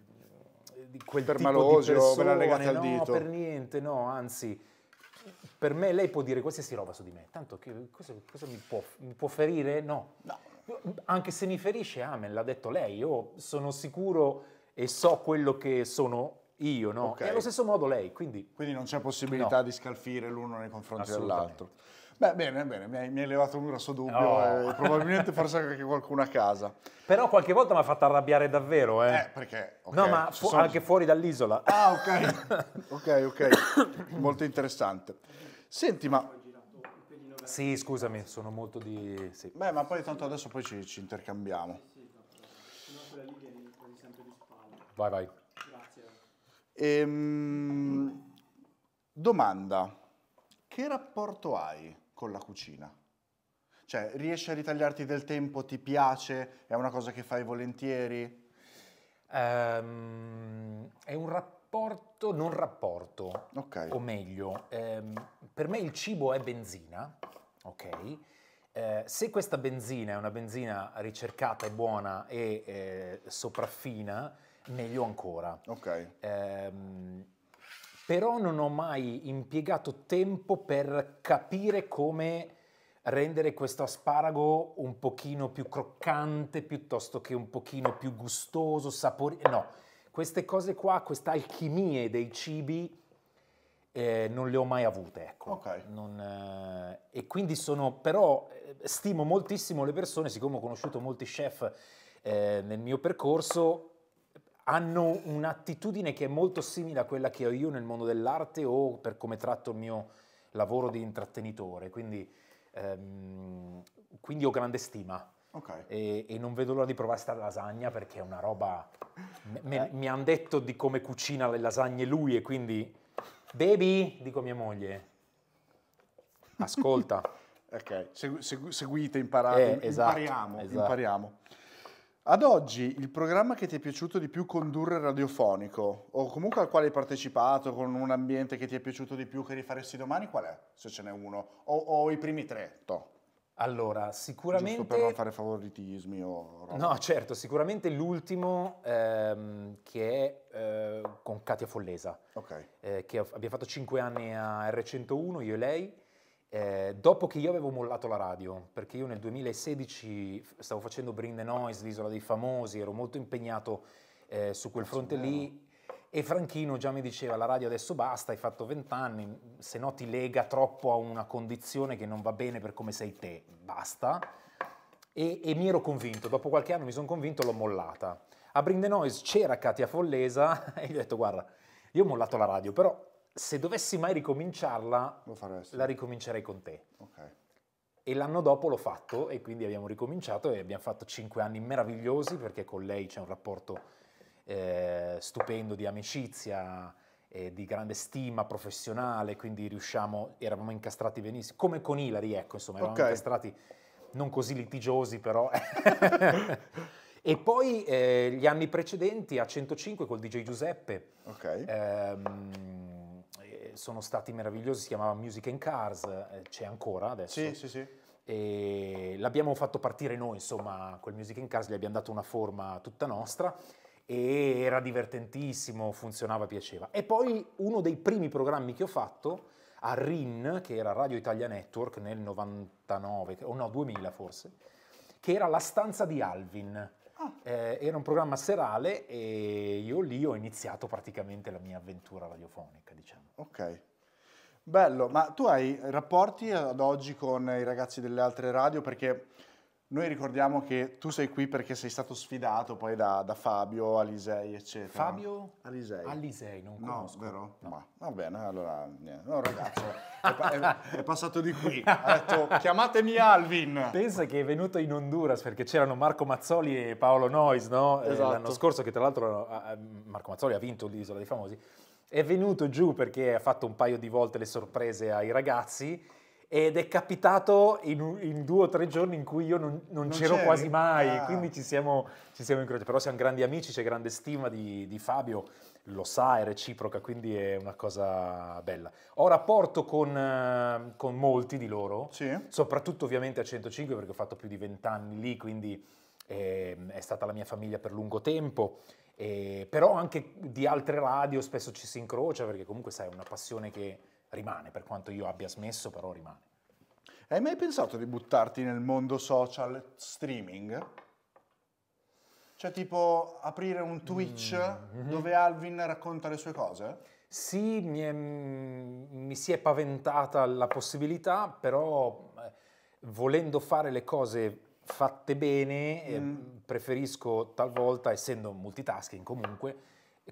di quel Permalosio, tipo di persone, ve la no, per niente, no, anzi per me lei può dire qualsiasi roba su di me, tanto che questo, questo mi, può, mi, può, ferire? No. no. Anche se mi ferisce, amen, l'ha detto lei, io sono sicuro e so quello che sono io no, okay. e allo stesso modo lei, quindi... Quindi non c'è possibilità no. di scalfire l'uno nei confronti dell'altro. Beh, bene, bene, mi hai, levato un grosso dubbio no. e probabilmente forse anche qualcuno a casa. Però qualche volta mi ha fatto arrabbiare davvero, eh. eh perché? Okay. No, ma fu- sono... anche fuori dall'isola. Ah, ok, ok, ok, molto interessante. Senti, ma... Sì, scusami, sono molto di... Sì. Beh, ma poi tanto adesso poi ci, ci intercambiamo. Vai, vai. Ehm, domanda, che rapporto hai con la cucina? Cioè, riesci a ritagliarti del tempo? Ti piace? È una cosa che fai volentieri? Um, è un rapporto, non rapporto. Ok. O meglio, um, per me il cibo è benzina, ok? Eh, se questa benzina è una benzina ricercata e buona e eh, sopraffina, meglio ancora. Ok. Ehm, però non ho mai impiegato tempo per capire come rendere questo asparago un pochino più croccante piuttosto che un pochino più gustoso, saporito. No, queste cose qua, queste alchimie dei cibi eh, non le ho mai avute, ecco. Okay. Non, eh, e quindi sono, però eh, stimo moltissimo le persone, siccome ho conosciuto molti chef eh, nel mio percorso, hanno un'attitudine che è molto simile a quella che ho io nel mondo dell'arte o per come tratto il mio lavoro di intrattenitore, quindi, ehm, quindi ho grande stima. Okay. E, e, non vedo l'ora di provare questa lasagna perché è una roba... Me, eh. Mi hanno detto di come cucina le lasagne lui e quindi... Baby, dico a mia moglie, ascolta. ok, segu, segu, seguite, imparate, eh, esatto, impariamo, esatto. impariamo. Ad oggi il programma che ti è piaciuto di più condurre radiofonico o comunque al quale hai partecipato con un ambiente che ti è piaciuto di più che rifaresti domani qual è? Se ce n'è uno o, o i primi tre, to. Allora, sicuramente... Giusto per non fare favoritismi o... Roba. No, certo, sicuramente l'ultimo ehm, che è eh, con Katia Follesa. Ok. Eh, che abbiamo fatto 5 anni a R101, io e lei, eh, dopo che io avevo mollato la radio, perché io nel 2016 stavo facendo Bring the Noise, l'isola dei famosi, ero molto impegnato eh, su quel fronte lì eh. e Franchino già mi diceva la radio adesso basta, hai fatto vent'anni, se no ti lega troppo a una condizione che non va bene per come sei te, basta. E, e mi ero convinto, dopo qualche anno mi sono convinto, l'ho mollata. A Bring the Noise c'era Katia Follesa e gli ho detto guarda, io ho mollato la radio, però se dovessi mai ricominciarla, la ricomincerei con te. Okay. E l'anno dopo l'ho fatto e quindi abbiamo ricominciato e abbiamo fatto cinque anni meravigliosi perché con lei c'è un rapporto eh, stupendo di amicizia, e di grande stima professionale, quindi riusciamo, eravamo incastrati benissimo, come con Ilari, ecco, insomma, eravamo okay. incastrati non così litigiosi però. E poi eh, gli anni precedenti a 105 col DJ Giuseppe. Ok. Ehm, sono stati meravigliosi, si chiamava Music in Cars, eh, c'è ancora adesso. Sì, sì, sì. E l'abbiamo fatto partire noi, insomma, col Music in Cars gli abbiamo dato una forma tutta nostra e era divertentissimo, funzionava, piaceva. E poi uno dei primi programmi che ho fatto a RIN, che era Radio Italia Network nel 99, o no, 2000 forse, che era La stanza di Alvin Ah. Eh, era un programma serale e io lì ho iniziato praticamente la mia avventura radiofonica, diciamo. Ok. Bello, ma tu hai rapporti ad oggi con i ragazzi delle altre radio? Perché noi ricordiamo che tu sei qui perché sei stato sfidato poi da, da Fabio, Alisei, eccetera. Fabio? Alisei. Alisei, non conosco. No, vero? No. Ma, va bene, allora niente. No, ragazzo, è, è, è, passato di qui. Ha detto, chiamatemi Alvin. Pensa che è venuto in Honduras perché c'erano Marco Mazzoli e Paolo Nois, no? Eh, esatto. L'anno scorso, che tra l'altro eh, eh, Marco Mazzoli ha vinto l'Isola dei Famosi. È venuto giù perché ha fatto un paio di volte le sorprese ai ragazzi ed è capitato in, in, due o tre giorni in cui io non, non, non c'ero c'eri. quasi mai, ah. quindi ci siamo, ci siamo incrociati, però siamo grandi amici, c'è grande stima di, di, Fabio, lo sa, è reciproca, quindi è una cosa bella. Ho rapporto con, eh, con molti di loro, sì. soprattutto ovviamente a 105 perché ho fatto più di vent'anni lì, quindi è, ehm, è stata la mia famiglia per lungo tempo. E, eh, però anche di altre radio spesso ci si incrocia perché comunque sai è una passione che, rimane, per quanto io abbia smesso, però rimane. Hai mai pensato di buttarti nel mondo social streaming? Cioè tipo aprire un Twitch mm-hmm. dove Alvin racconta le sue cose? Sì, mi, è, mi, si è paventata la possibilità, però eh, volendo fare le cose fatte bene, eh, mm. preferisco talvolta, essendo multitasking comunque,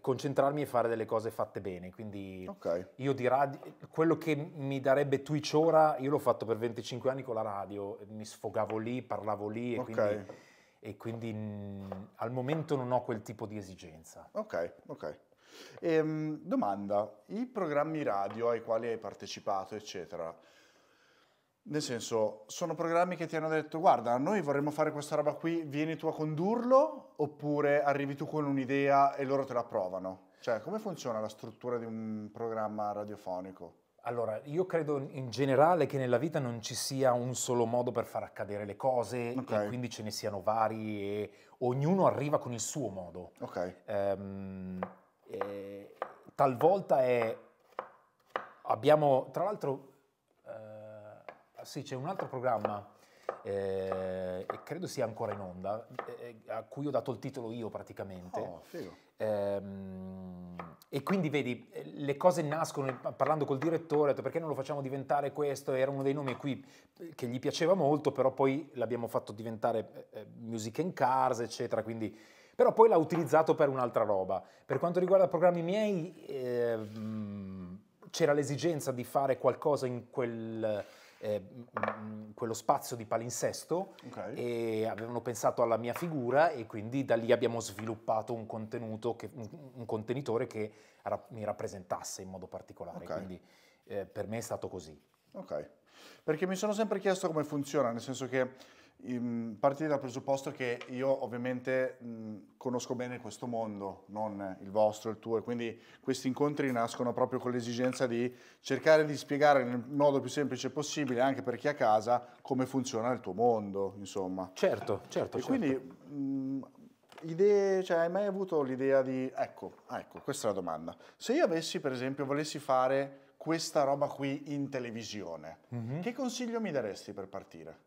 concentrarmi e fare delle cose fatte bene. Quindi okay. io di radio, quello che mi darebbe Twitch ora, io l'ho fatto per 25 anni con la radio, mi sfogavo lì, parlavo lì e okay. quindi, e quindi mh, mm, al momento non ho quel tipo di esigenza. Ok, ok. Ehm, domanda, i programmi radio ai quali hai partecipato, eccetera, nel senso, sono programmi che ti hanno detto guarda, noi vorremmo fare questa roba qui, vieni tu a condurlo oppure arrivi tu con un'idea e loro te la provano? Cioè, come funziona la struttura di un programma radiofonico? Allora, io credo in generale che nella vita non ci sia un solo modo per far accadere le cose okay. e quindi ce ne siano vari e ognuno arriva con il suo modo. Ok. Um, talvolta è... Abbiamo, tra l'altro sì, c'è un altro programma, eh, e credo sia ancora in onda, eh, a cui ho dato il titolo io praticamente. Oh, figo. Ehm, e quindi vedi, le cose nascono, parlando col direttore, ho detto perché non lo facciamo diventare questo, era uno dei nomi qui eh, che gli piaceva molto, però poi l'abbiamo fatto diventare eh, eh, Music in Cars, eccetera, quindi... Però poi l'ha utilizzato per un'altra roba. Per quanto riguarda programmi miei, ehm, c'era l'esigenza di fare qualcosa in quel eh, mm, mm, quello spazio di palinsesto okay. e avevano pensato alla mia figura e quindi da lì abbiamo sviluppato un, contenuto che, un, un contenitore che ra- mi rappresentasse in modo particolare. Okay. Quindi eh, per me è stato così. Ok, perché mi sono sempre chiesto come funziona, nel senso che Ehm, Parti dal presupposto che io ovviamente mh, conosco bene questo mondo, non il vostro, il tuo, e quindi questi incontri nascono proprio con l'esigenza di cercare di spiegare nel modo più semplice possibile, anche per chi è a casa, come funziona il tuo mondo, insomma. Certo, certo. E certo. quindi mh, idee, cioè hai mai avuto l'idea di, ecco, ah, ecco, questa è la domanda. Se io avessi, per esempio, volessi fare questa roba qui in televisione, mm-hmm. che consiglio mi daresti per partire?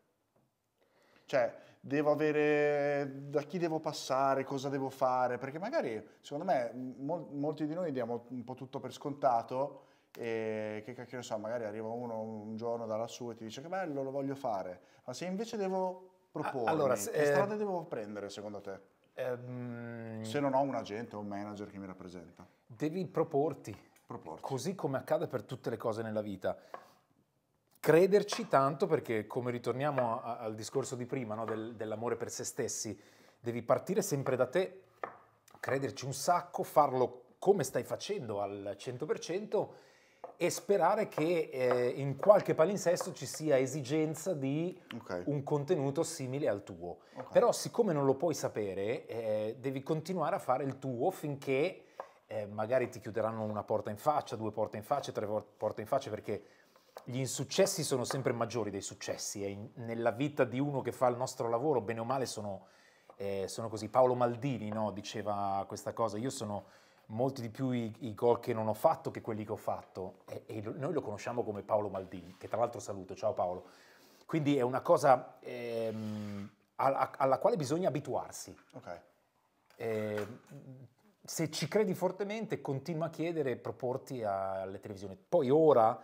Cioè, devo avere da chi devo passare, cosa devo fare, perché magari secondo me mol- molti di noi diamo un po' tutto per scontato e che cacchio ne so, magari arriva uno un giorno da lassù e ti dice che bello, lo voglio fare, ma se invece devo proporre, allora, se, che eh, strada devo prendere secondo te? Ehm, se non ho un agente o un manager che mi rappresenta. Devi proporti, proporti. così come accade per tutte le cose nella vita crederci tanto perché, come ritorniamo a, al discorso di prima, no, del, dell'amore per se stessi, devi partire sempre da te, crederci un sacco, farlo come stai facendo al 100% e sperare che eh, in qualche palinsesto ci sia esigenza di okay. un contenuto simile al tuo. Okay. Però siccome non lo puoi sapere, eh, devi continuare a fare il tuo finché eh, magari ti chiuderanno una porta in faccia, due porte in faccia, tre porte in faccia perché gli insuccessi sono sempre maggiori dei successi e in, nella vita di uno che fa il nostro lavoro, bene o male, sono, eh, sono così. Paolo Maldini no, diceva questa cosa, io sono molti di più i, i, gol che non ho fatto che quelli che ho fatto e, e, noi lo conosciamo come Paolo Maldini, che tra l'altro saluto, ciao Paolo. Quindi è una cosa ehm, alla, alla, quale bisogna abituarsi. Okay. Eh, se ci credi fortemente, continua a chiedere e proporti alle televisioni. Poi ora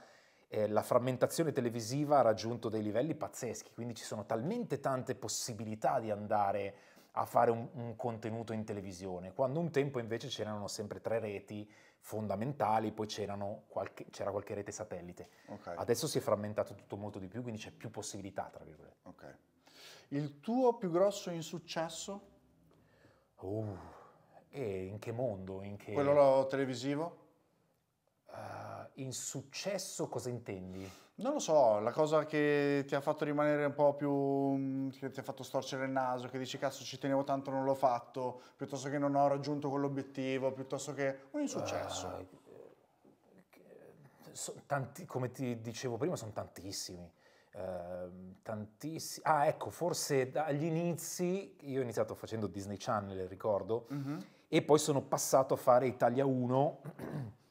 eh, la frammentazione televisiva ha raggiunto dei livelli pazzeschi, quindi ci sono talmente tante possibilità di andare a fare un, un contenuto in televisione, quando un tempo invece c'erano sempre tre reti fondamentali, poi qualche, c'era qualche rete satellite. Okay. Adesso si è frammentato tutto molto di più, quindi c'è più possibilità, tra virgolette. Okay. Il tuo più grosso insuccesso? Uh, e eh, in che mondo? In che... Quello televisivo? Uh, eh, insuccesso cosa intendi? Non lo so, la cosa che ti ha fatto rimanere un po' più... Mm, che ti ha fatto storcere il naso, che dici cazzo ci tenevo tanto non l'ho fatto, piuttosto che non ho raggiunto quell'obiettivo, piuttosto che un insuccesso. Uh, Tanti, come ti dicevo prima, sono tantissimi. Uh, ehm, tantissimi. Ah, ecco, forse dagli inizi io ho iniziato facendo Disney Channel, ricordo, mm-hmm. e poi sono passato a fare Italia 1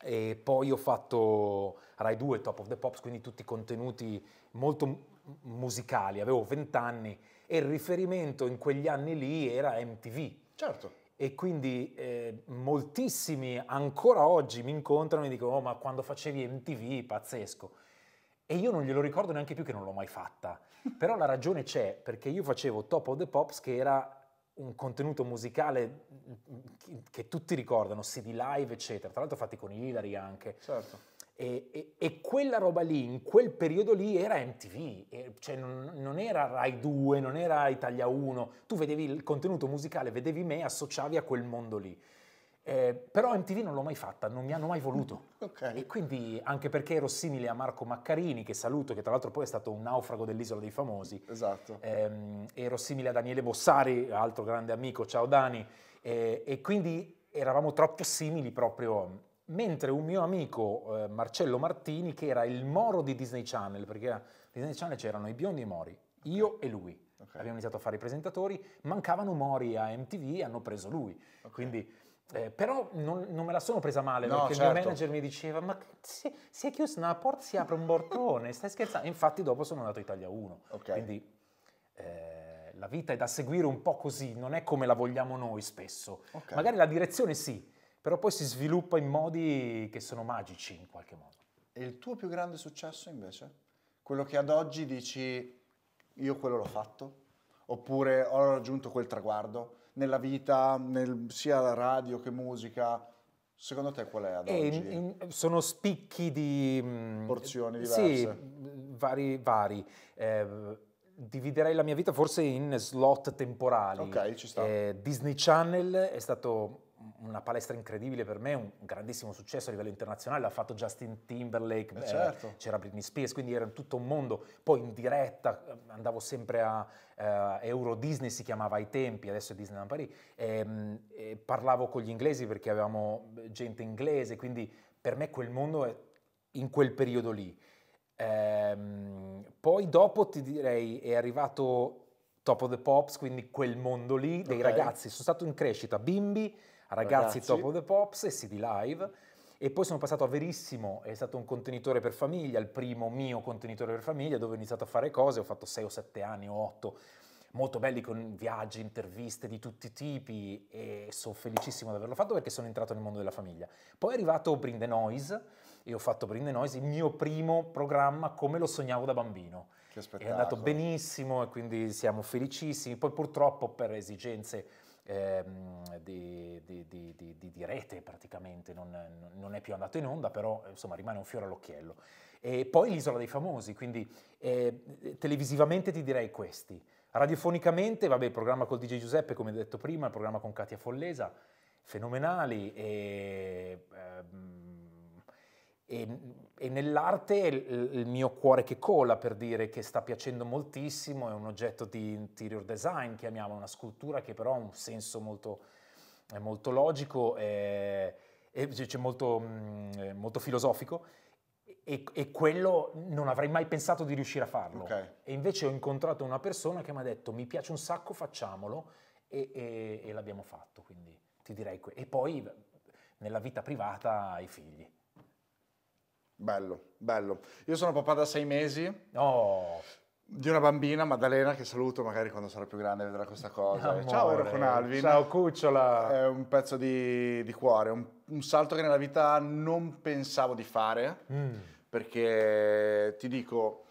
e poi ho fatto Rai 2 Top of the Pops, quindi tutti contenuti molto musicali, avevo 20 anni e il riferimento in quegli anni lì era MTV. Certo. E quindi eh, moltissimi ancora oggi mi incontrano e dicono oh, ma quando facevi MTV pazzesco. E io non glielo ricordo neanche più che non l'ho mai fatta. Però la ragione c'è, perché io facevo Top of the Pops che era un contenuto musicale mm, che tutti ricordano, CD live, eccetera, tra l'altro fatti con Hilary anche. Certo. E, e, e, quella roba lì, in quel periodo lì, era MTV, e, cioè non, non, era Rai 2, non era Italia 1, tu vedevi il contenuto musicale, vedevi me, associavi a quel mondo lì. Eh, però MTV non l'ho mai fatta, non mi hanno mai voluto. Okay. E quindi, anche perché ero simile a Marco Maccarini, che saluto, che tra l'altro poi è stato un naufrago dell'Isola dei Famosi. Esatto. Eh, ero simile a Daniele Bossari, altro grande amico, ciao Dani. Eh, e quindi eravamo troppo simili proprio. Mentre un mio amico, eh, Marcello Martini, che era il moro di Disney Channel, perché a Disney Channel c'erano i biondi e i mori, okay. io e lui. Okay. Abbiamo iniziato a fare i presentatori, mancavano mori a MTV e hanno preso lui. Quindi eh, però non, non, me la sono presa male no, perché certo. il mio certo. manager mi diceva: Ma se, se è chiusa una porta si apre un bortone, stai scherzando? Infatti, dopo sono andato a Italia 1. Okay. Quindi eh, la vita è da seguire un po' così, non è come la vogliamo noi spesso. Okay. Magari la direzione sì, però poi si sviluppa in modi che sono magici in qualche modo. E il tuo più grande successo invece? Quello che ad oggi dici io quello l'ho fatto? Oppure ho raggiunto quel traguardo? nella vita, nel, sia radio che musica, secondo te qual è ad oggi? in, sono spicchi di... Mm, Porzioni diverse? Sì, vari. vari. Eh, dividerei la mia vita forse in slot temporali. Ok, ci sta. Eh, Disney Channel è stato una palestra incredibile per me, un grandissimo successo a livello internazionale, l'ha fatto Justin Timberlake, eh, eh certo. eh, c'era Britney Spears, quindi era tutto un mondo, poi in diretta eh, andavo sempre a eh, Euro Disney, si chiamava ai tempi, adesso è Disneyland Paris, e, ehm, e parlavo con gli inglesi perché avevamo gente inglese, quindi per me quel mondo è in quel periodo lì. Ehm, poi dopo ti direi è arrivato Top of the Pops, quindi quel mondo lì dei okay. ragazzi, sono stato in crescita, bimbi, Ragazzi, Ragazzi, Top of the Pops e CD Live. E poi sono passato a Verissimo, è stato un contenitore per famiglia, il primo mio contenitore per famiglia, dove ho iniziato a fare cose, ho fatto 6 o 7 anni o 8, molto belli con viaggi, interviste di tutti i tipi e sono felicissimo di averlo fatto perché sono entrato nel mondo della famiglia. Poi è arrivato Bring the Noise e ho fatto Bring the Noise, il mio primo programma come lo sognavo da bambino. Che spettacolo. È andato benissimo e quindi siamo felicissimi, poi purtroppo per esigenze ehm, di, di, di, di, rete praticamente, non, non, è più andato in onda, però insomma rimane un fiore all'occhiello. E poi l'isola dei famosi, quindi eh, televisivamente ti direi questi. Radiofonicamente, vabbè, il programma col DJ Giuseppe, come detto prima, il programma con Katia Follesa, fenomenali e, ehm, e e nell'arte il, mio cuore che cola per dire che sta piacendo moltissimo, è un oggetto di interior design, chiamiamolo una scultura che però ha un senso molto, molto logico e, e cioè, molto, mm, molto, filosofico e, e, quello non avrei mai pensato di riuscire a farlo. Okay. E invece ho incontrato una persona che mi ha detto mi piace un sacco, facciamolo e, e, e l'abbiamo fatto, quindi ti direi que- E poi nella vita privata i figli. Bello, bello. Io sono papà da sei mesi. Oh. Di una bambina, Maddalena, che saluto, magari quando sarà più grande vedrà questa cosa. Amore. Ciao, ero con Alvin. Ciao, cucciola. È un pezzo di, di cuore, un, un, salto che nella vita non pensavo di fare, mm. perché ti dico,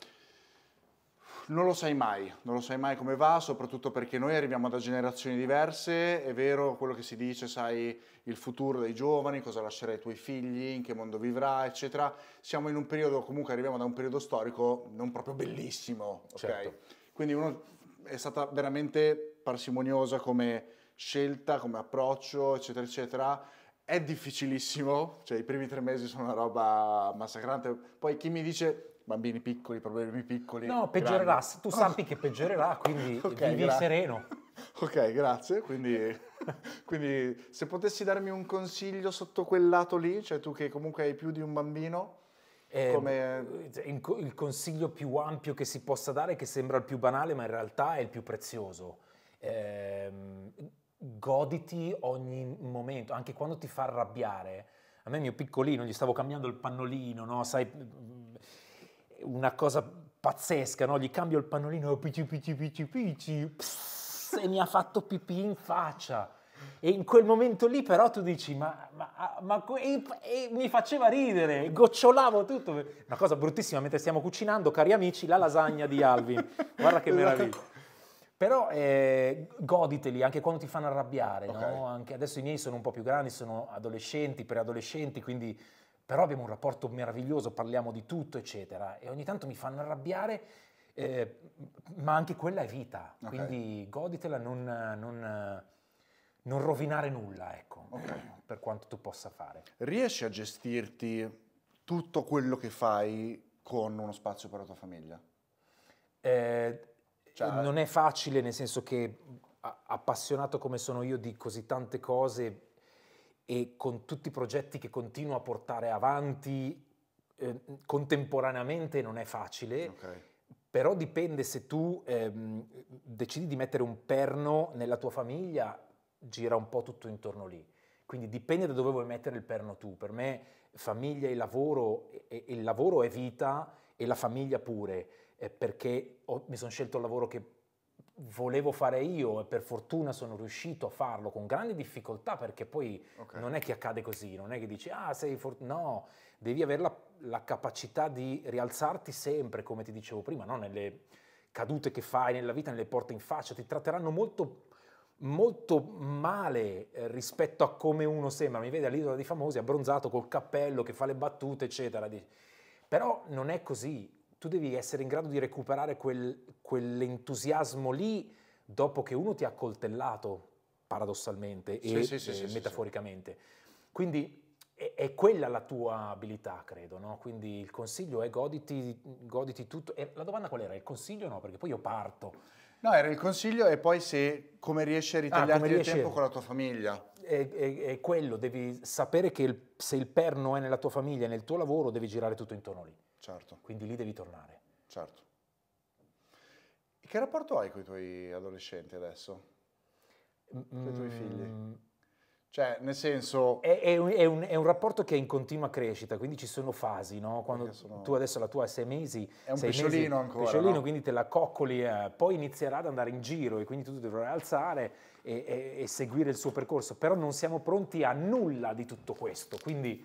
non lo sai mai, non lo sai mai come va, soprattutto perché noi arriviamo da generazioni diverse, è vero quello che si dice, sai il futuro dei giovani, cosa lascerai ai tuoi figli, in che mondo vivrà, eccetera. Siamo in un periodo, comunque arriviamo da un periodo storico non proprio bellissimo, ok? Certo. Quindi uno è stata veramente parsimoniosa come scelta, come approccio, eccetera, eccetera. È difficilissimo, cioè i primi tre mesi sono una roba massacrante. Poi chi mi dice bambini piccoli, problemi piccoli. No, peggiorerà, grandi. tu oh. sappi che peggiorerà, quindi okay, vivi gra- sereno. Ok, grazie. Quindi, quindi, se potessi darmi un consiglio sotto quel lato lì, cioè tu che comunque hai più di un bambino. Eh, come... Il consiglio più ampio che si possa dare, che sembra il più banale, ma in realtà è il più prezioso. Eh, goditi ogni momento, anche quando ti fa arrabbiare. A me mio piccolino gli stavo cambiando il pannolino, no? Sai, una cosa pazzesca, no? Gli cambio il pannolino, pici pici pici pici, pss, e mi ha fatto pipì in faccia. E in quel momento lì però tu dici, ma, ma, ah, ma e, e mi faceva ridere, gocciolavo tutto. Una cosa bruttissima, mentre stiamo cucinando, cari amici, la lasagna di Alvin. Guarda che meraviglia. Però eh, goditeli anche quando ti fanno arrabbiare, okay. no? adesso i miei sono un po' più grandi, sono adolescenti, preadolescenti, quindi però abbiamo un rapporto meraviglioso, parliamo di tutto, eccetera. E ogni tanto mi fanno arrabbiare, eh, ma anche quella è vita, okay. quindi goditela, non, non, non, rovinare nulla, ecco, okay. per quanto tu possa fare. Riesci a gestirti tutto quello che fai con uno spazio per la tua famiglia? Eh, cioè... Non è facile, nel senso che appassionato come sono io di così tante cose, e con tutti i progetti che continuo a portare avanti eh, contemporaneamente non è facile. Okay. Però dipende se tu ehm, decidi di mettere un perno nella tua famiglia, gira un po' tutto intorno lì. Quindi dipende da dove vuoi mettere il perno tu. Per me famiglia e lavoro, e, e il lavoro è vita e la famiglia pure, eh, perché ho, mi sono scelto il lavoro che volevo fare io e per fortuna sono riuscito a farlo con grande difficoltà perché poi okay. non è che accade così, non è che dici ah sei fortunato, no, devi avere la, la, capacità di rialzarti sempre come ti dicevo prima, no? nelle cadute che fai nella vita, nelle porte in faccia, ti tratteranno molto, molto male eh, rispetto a come uno sembra, mi vede all'isola dei famosi abbronzato col cappello che fa le battute eccetera, però non è così, tu devi essere in grado di recuperare quel, quell'entusiasmo lì dopo che uno ti ha coltellato, paradossalmente sì, e, sì, sì, e metaforicamente. Quindi è, è, quella la tua abilità, credo, no? Quindi il consiglio è goditi, goditi tutto. E la domanda qual era? Il consiglio no? Perché poi io parto. No, era il consiglio e poi se come riesci a ritagliarti ah, riesci... il tempo con la tua famiglia. È, è, è quello, devi sapere che il, se il perno è nella tua famiglia, nel tuo lavoro, devi girare tutto intorno lì. Certo. Quindi lì devi tornare. Certo. E che rapporto hai con i tuoi adolescenti adesso? Mm, con i tuoi mm. figli? Cioè, nel senso... È, è, un, è, un, è, un, rapporto che è in continua crescita, quindi ci sono fasi, no? Quando sono... tu adesso la tua hai sei mesi... È un pesciolino mesi, ancora, pesciolino, no? quindi te la coccoli, eh, poi inizierà ad andare in giro e quindi tu dovrai alzare e, e, e seguire il suo percorso. Però non siamo pronti a nulla di tutto questo, quindi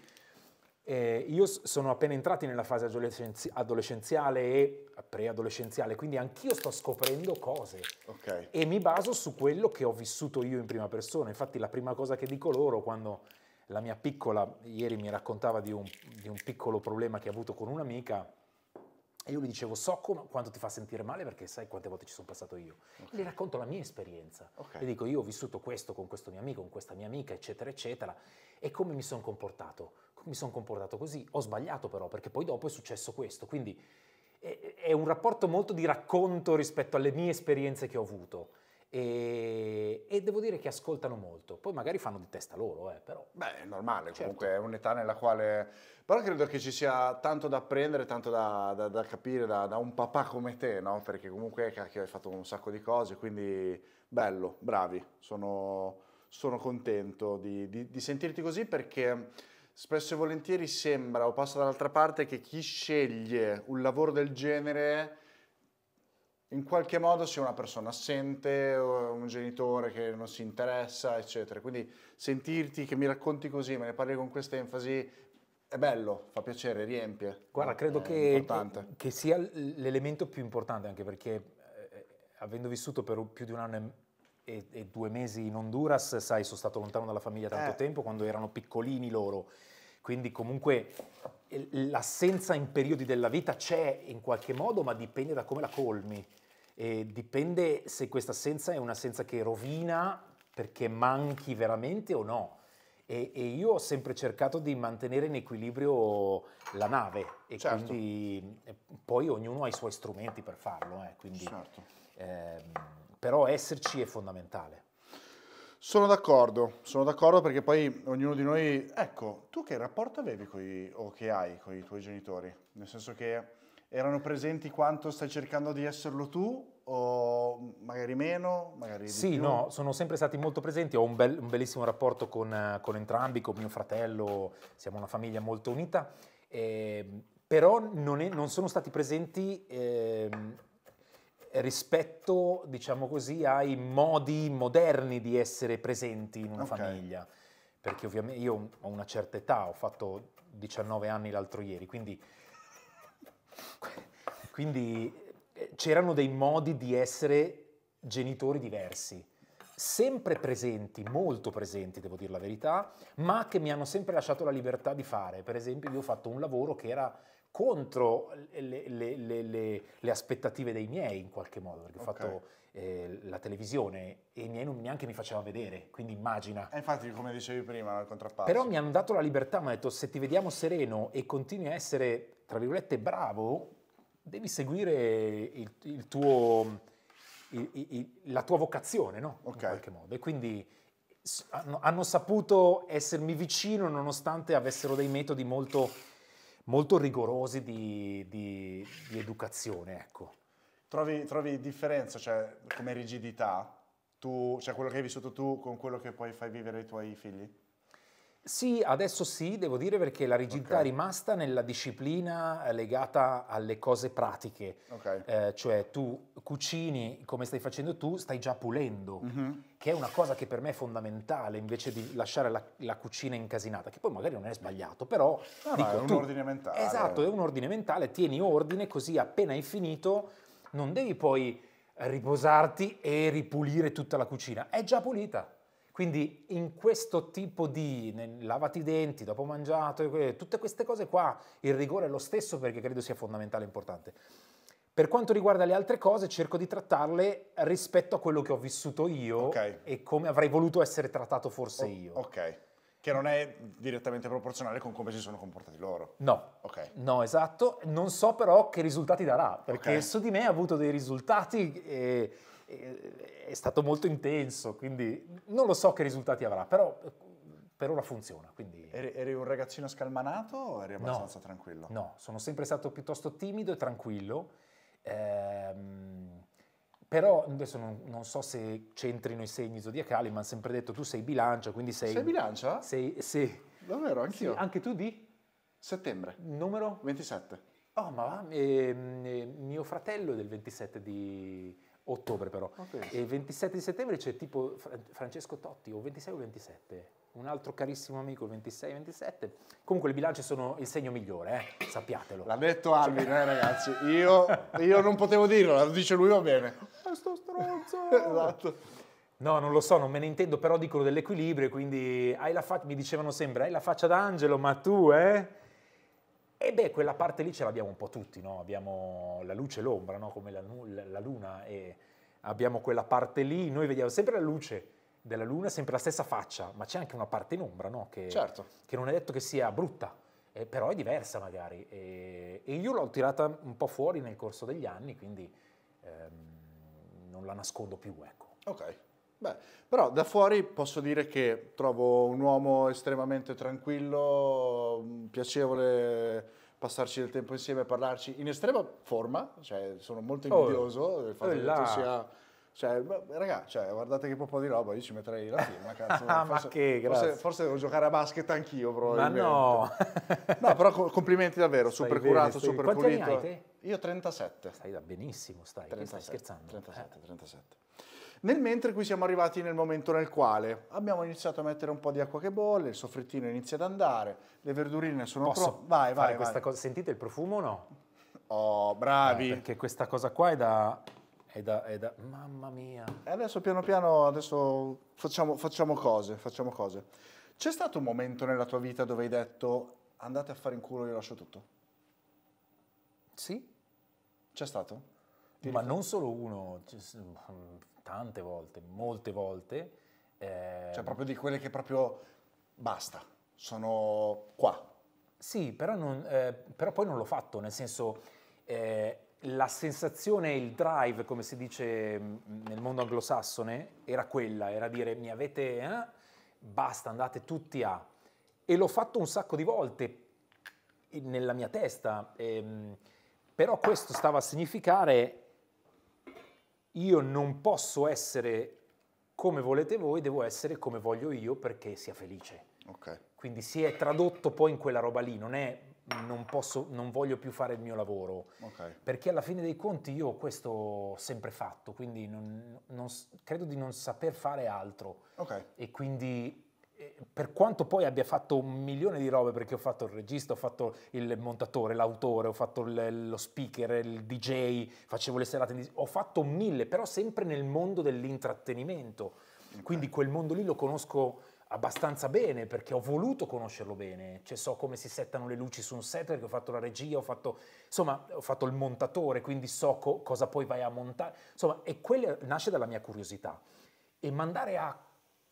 eh, io sono appena entrati nella fase adolescenzi adolescenziale e preadolescenziale, quindi anch'io sto scoprendo cose okay. e mi baso su quello che ho vissuto io in prima persona. Infatti la prima cosa che dico loro quando la mia piccola ieri mi raccontava di un, di un piccolo problema che ha avuto con un'amica, io gli dicevo, so come, quanto ti fa sentire male perché sai quante volte ci sono passato io. Okay. Le racconto la mia esperienza. Okay. E dico, io ho vissuto questo con questo mio amico, con questa mia amica, eccetera, eccetera, e come mi sono comportato mi sono comportato così, ho sbagliato però perché poi dopo è successo questo, quindi è un rapporto molto di racconto rispetto alle mie esperienze che ho avuto e, e devo dire che ascoltano molto, poi magari fanno di testa loro, eh, però. Beh, è normale, certo. comunque è un'età nella quale... Però credo che ci sia tanto da apprendere, tanto da, da, da capire da, da, un papà come te, no? Perché comunque cacchio, hai fatto un sacco di cose, quindi bello, bravi, sono, sono contento di, di, di sentirti così perché spesso e volentieri sembra o passa dall'altra parte che chi sceglie un lavoro del genere in qualche modo sia una persona assente, o un genitore che non si interessa, eccetera. Quindi sentirti che mi racconti così, me ne parli con questa enfasi, è bello, fa piacere, riempie. Guarda, credo che, che, sia l'elemento più importante, anche perché eh, avendo vissuto per più di un anno e e, e, due mesi in Honduras, sai, sono stato lontano dalla famiglia tanto eh. tempo, quando erano piccolini loro. Quindi comunque l'assenza in periodi della vita c'è in qualche modo, ma dipende da come la colmi. E dipende se questa assenza è un'assenza che rovina perché manchi veramente o no. E, e, io ho sempre cercato di mantenere in equilibrio la nave e certo. quindi e poi ognuno ha i suoi strumenti per farlo. Eh, quindi, certo. ehm, però esserci è fondamentale. Sono d'accordo, sono d'accordo perché poi ognuno di noi... Ecco, tu che rapporto avevi coi, o che hai con i tuoi genitori? Nel senso che erano presenti quanto stai cercando di esserlo tu o magari meno? Magari sì, no, sono sempre stati molto presenti, ho un, bel, un bellissimo rapporto con, con, entrambi, con mio fratello, siamo una famiglia molto unita, eh, però non, è, non, sono stati presenti... Eh, rispetto, diciamo così, ai modi moderni di essere presenti in una okay. famiglia. Perché ovviamente io ho una certa età, ho fatto 19 anni l'altro ieri, quindi, quindi eh, c'erano dei modi di essere genitori diversi, sempre presenti, molto presenti, devo dire la verità, ma che mi hanno sempre lasciato la libertà di fare. Per esempio, io ho fatto un lavoro che era contro le, le, le, le, aspettative dei miei in qualche modo, perché ho okay. fatto eh, la televisione e i miei non neanche mi facevano vedere, quindi immagina. E infatti, come dicevi prima, il contrappasso. Però mi hanno dato la libertà, mi hanno detto se ti vediamo sereno e continui a essere, tra virgolette, bravo, devi seguire il, il tuo, il, la tua vocazione, no? Okay. In qualche modo. E quindi hanno, hanno saputo essermi vicino nonostante avessero dei metodi molto molto rigorosi di, di, di educazione, ecco. Trovi, trovi, differenza, cioè come rigidità, tu, cioè quello che hai vissuto tu con quello che poi fai vivere ai tuoi figli? Sì, adesso sì, devo dire perché la rigidità okay. è rimasta nella disciplina eh, legata alle cose pratiche. Okay. Eh, cioè tu cucini come stai facendo tu, stai già pulendo, mm-hmm. che è una cosa che per me è fondamentale invece di lasciare la, la cucina incasinata, che poi magari non è sbagliato, però no, dico, no, è un tu, ordine mentale. Esatto, è un ordine mentale, tieni ordine così appena hai finito non devi poi riposarti e ripulire tutta la cucina, è già pulita. Quindi in questo tipo di nel, lavati i denti dopo mangiato, tutte queste cose qua, il rigore è lo stesso perché credo sia fondamentale e importante. Per quanto riguarda le altre cose, cerco di trattarle rispetto a quello che ho vissuto io okay. e come avrei voluto essere trattato forse o- io. Ok. Che non è direttamente proporzionale con come si sono comportati loro. No. Okay. No, esatto. Non so però che risultati darà, perché okay. su di me ha avuto dei risultati... Eh, eh, è stato molto intenso, quindi non lo so che risultati avrà, però eh, per ora funziona. Quindi... Eri, eri un ragazzino scalmanato o eri abbastanza no, tranquillo? No, sono sempre stato piuttosto timido e tranquillo, ehm, però adesso non, non, so se c'entrino i segni zodiacali, ma hanno sempre detto tu sei bilancia, quindi sei... Sei bilancia? Sei, sì. Davvero, anch'io. Sì, anche tu di? Settembre. Numero? 27. Oh, ma ehm, eh, mio fratello è del 27 di Ottobre però. Okay. Ah, e il 27 di settembre c'è tipo Francesco Totti, o 26 o 27, un altro carissimo amico, 26-27. Comunque le bilance sono il segno migliore, eh? sappiatelo. L'ha detto cioè Alvin, eh, ragazzi. Io, io, non potevo dirlo, lo dice lui, va bene. Questo stronzo! esatto. No, non lo so, non me ne intendo, però dicono dell'equilibrio, quindi hai la faccia, mi dicevano sempre, hai la faccia d'angelo, ma tu, eh? E beh, quella parte lì ce l'abbiamo un po' tutti, no? abbiamo la luce e l'ombra, no? come la, la, luna, e abbiamo quella parte lì, noi vediamo sempre la luce della luna, sempre la stessa faccia, ma c'è anche una parte in ombra, no? che, certo. che non è detto che sia brutta, eh, però è diversa magari. E, e io l'ho tirata un po' fuori nel corso degli anni, quindi ehm, non la nascondo più. Ecco. Ok. Beh, però da fuori posso dire che trovo un uomo estremamente tranquillo, mm, piacevole passarci del tempo insieme e parlarci in estrema forma, cioè sono molto oh, invidioso oh, del fatto oh, che tu sia... Cioè, raga, cioè, guardate che po' di roba, io ci metterei la firma, cazzo. ah, forse, che, grazie. Forse, forse, devo giocare a basket anch'io, probabilmente. Ma no! no, però complimenti davvero, stai super bene, curato, super pulito. hai te? Io 37. Stai da benissimo, stai, 37, stai scherzando? 37, eh. 37. Nel mentre qui siamo arrivati nel momento nel quale abbiamo iniziato a mettere un po' di acqua che bolle, il soffrittino inizia ad andare, le verdurine sono Posso pro... vai, questa vai. Cosa... Sentite il profumo o no? Oh, bravi. Eh, perché questa cosa qua è da è da, è da, mamma mia. E adesso piano piano adesso facciamo, facciamo cose, facciamo cose. C'è stato un momento nella tua vita dove hai detto andate a fare in culo, io lascio tutto? Sì. C'è stato? Ti Ma ricordo? non solo uno, tante volte, molte volte. Eh... Cioè proprio di quelle che proprio basta, sono qua. Sì, però, non, eh, però poi non l'ho fatto, nel senso eh, la sensazione, il drive, come si dice mm, nel mondo anglosassone, era quella, era dire mi avete, eh? basta, andate tutti a. E l'ho fatto un sacco di volte nella mia testa. Ehm, però questo stava a significare io non posso essere come volete voi, devo essere come voglio io perché sia felice. Okay. Quindi si è tradotto poi in quella roba lì, non è non, posso, non voglio più fare il mio lavoro, okay. perché alla fine dei conti io questo ho sempre fatto, quindi non, non, credo di non saper fare altro. Okay. E quindi per quanto poi abbia fatto un milione di robe, perché ho fatto il regista, ho fatto il montatore, l'autore, ho fatto l- lo speaker, il DJ, facevo le serate, ho fatto mille, però sempre nel mondo dell'intrattenimento. Okay. Quindi quel mondo lì lo conosco abbastanza bene perché ho voluto conoscerlo bene, cioè so come si settano le luci su un set perché ho fatto la regia, ho fatto, insomma, ho fatto il montatore, quindi so co- cosa poi vai a montare, insomma, e quello nasce dalla mia curiosità. E mandare a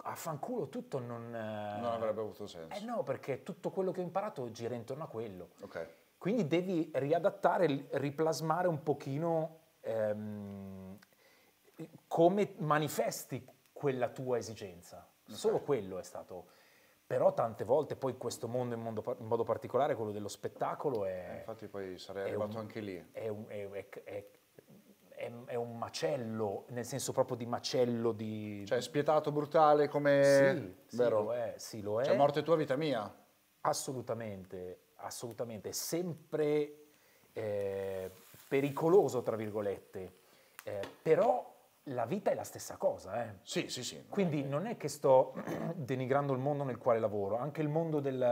affanculo tutto non... Eh, non avrebbe avuto senso. Eh no, perché tutto quello che ho imparato gira intorno a quello. Ok. Quindi devi riadattare, riplasmare un pochino ehm, come manifesti quella tua esigenza. Okay. Solo quello è stato... Però tante volte poi questo mondo in, mondo, in modo particolare, quello dello spettacolo, è... Eh, infatti poi sarei arrivato un, anche lì. È, un, è, è è, è, un macello, nel senso proprio di macello di... Cioè spietato, brutale come... Sì, sì lo è, sì lo è. Cioè morte tua, vita mia. Assolutamente, assolutamente. Sempre eh, pericoloso, tra virgolette. Eh, però la vita è la stessa cosa. Eh. Sì, sì, sì. Quindi eh. non è che sto denigrando il mondo nel quale lavoro, anche il mondo del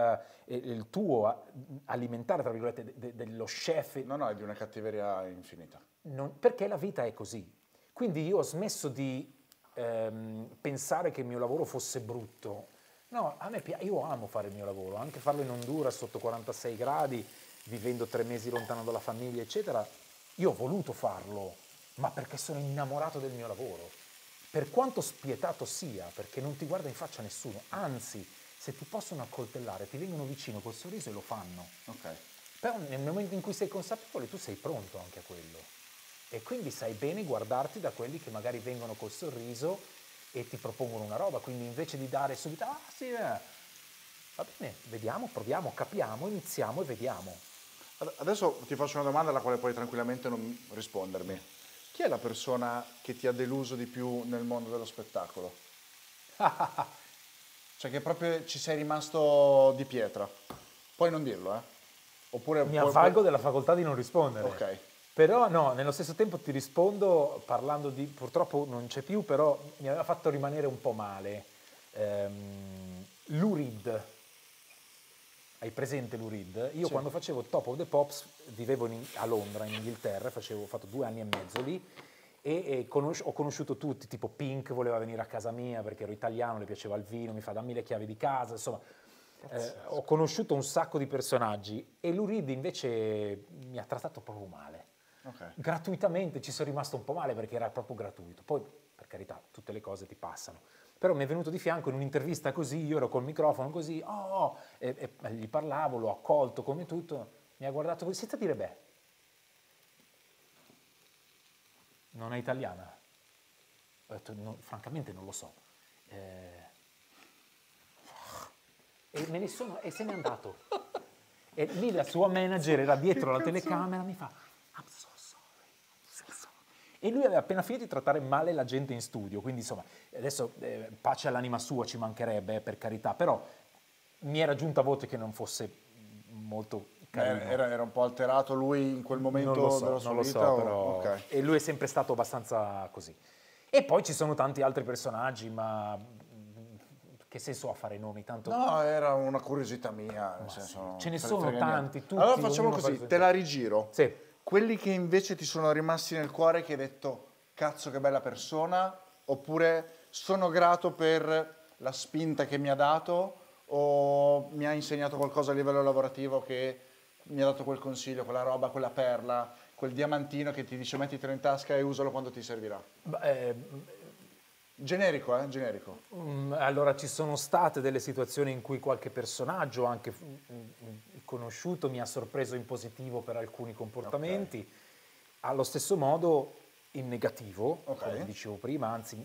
eh, il tuo eh, alimentare, tra virgolette, de, dello chef. No, no, è di una cattiveria infinita non, perché la vita è così. Quindi io ho smesso di ehm, pensare che il mio lavoro fosse brutto. No, a me piace, io amo fare il mio lavoro, anche farlo in Honduras sotto 46 gradi, vivendo tre mesi lontano dalla famiglia, eccetera. Io ho voluto farlo, ma perché sono innamorato del mio lavoro. Per quanto spietato sia, perché non ti guarda in faccia nessuno, anzi, se ti possono accoltellare, ti vengono vicino col sorriso e lo fanno. Okay. Però nel momento in cui sei consapevole, tu sei pronto anche a quello e quindi sai bene guardarti da quelli che magari vengono col sorriso e ti propongono una roba, quindi invece di dare subito, ah sì, eh, va bene, vediamo, proviamo, capiamo, iniziamo e vediamo. Adesso ti faccio una domanda alla quale puoi tranquillamente non rispondermi. Chi è la persona che ti ha deluso di più nel mondo dello spettacolo? cioè che proprio ci sei rimasto di pietra. Puoi non dirlo, eh? Oppure mi puoi... avvalgo della facoltà di non rispondere. Ok. Però no, nello stesso tempo ti rispondo parlando di, purtroppo non c'è più, però mi aveva fatto rimanere un po' male. Um, Lurid, hai presente Lurid? Io sì. quando facevo Top of the Pops vivevo in, a Londra, in Inghilterra, facevo, ho fatto due anni e mezzo lì e, e conosci ho conosciuto tutti, tipo Pink voleva venire a casa mia perché ero italiano, le piaceva il vino, mi fa dammi le chiavi di casa, insomma eh, ho conosciuto un sacco di personaggi e Lurid invece mi ha trattato proprio male Okay. Gratuitamente ci sono rimasto un po' male perché era proprio gratuito. Poi, per carità, tutte le cose ti passano. Però mi è venuto di fianco in un'intervista così, io ero col microfono così, oh, e, e gli parlavo, l'ho accolto come tutto, mi ha guardato così, senza dire beh. Non è italiana? Ho detto, no, francamente non lo so. Eh, e me ne sono, e se n'è andato. E lì la sua manager era dietro la telecamera, mi fa, I'm ah, sorry. E lui aveva appena finito di trattare male la gente in studio, quindi insomma, adesso eh, pace all'anima sua ci mancherebbe, eh, per carità, però mi era giunta a volte che non fosse molto eh, era, era, un po' alterato lui in quel momento non lo so, della sua non vita, so, però... Okay. E lui è sempre stato abbastanza così. E poi ci sono tanti altri personaggi, ma che senso ha fare nomi? Tanto... No, era una curiosità mia. Senso, sì. Ce ne sono tanti, tutti. Allora facciamo così, te la rigiro. Sì. Quelli che invece ti sono rimasti nel cuore che hai detto cazzo che bella persona, oppure sono grato per la spinta che mi ha dato o mi ha insegnato qualcosa a livello lavorativo che mi ha dato quel consiglio, quella roba, quella perla, quel diamantino che ti dice mettitelo in tasca e usalo quando ti servirà. Beh, Generico, eh? Generico. Mm, allora, ci sono state delle situazioni in cui qualche personaggio, anche mm, mm, conosciuto, mi ha sorpreso in positivo per alcuni comportamenti. Okay. Allo stesso modo, in negativo, okay. come dicevo prima, anzi,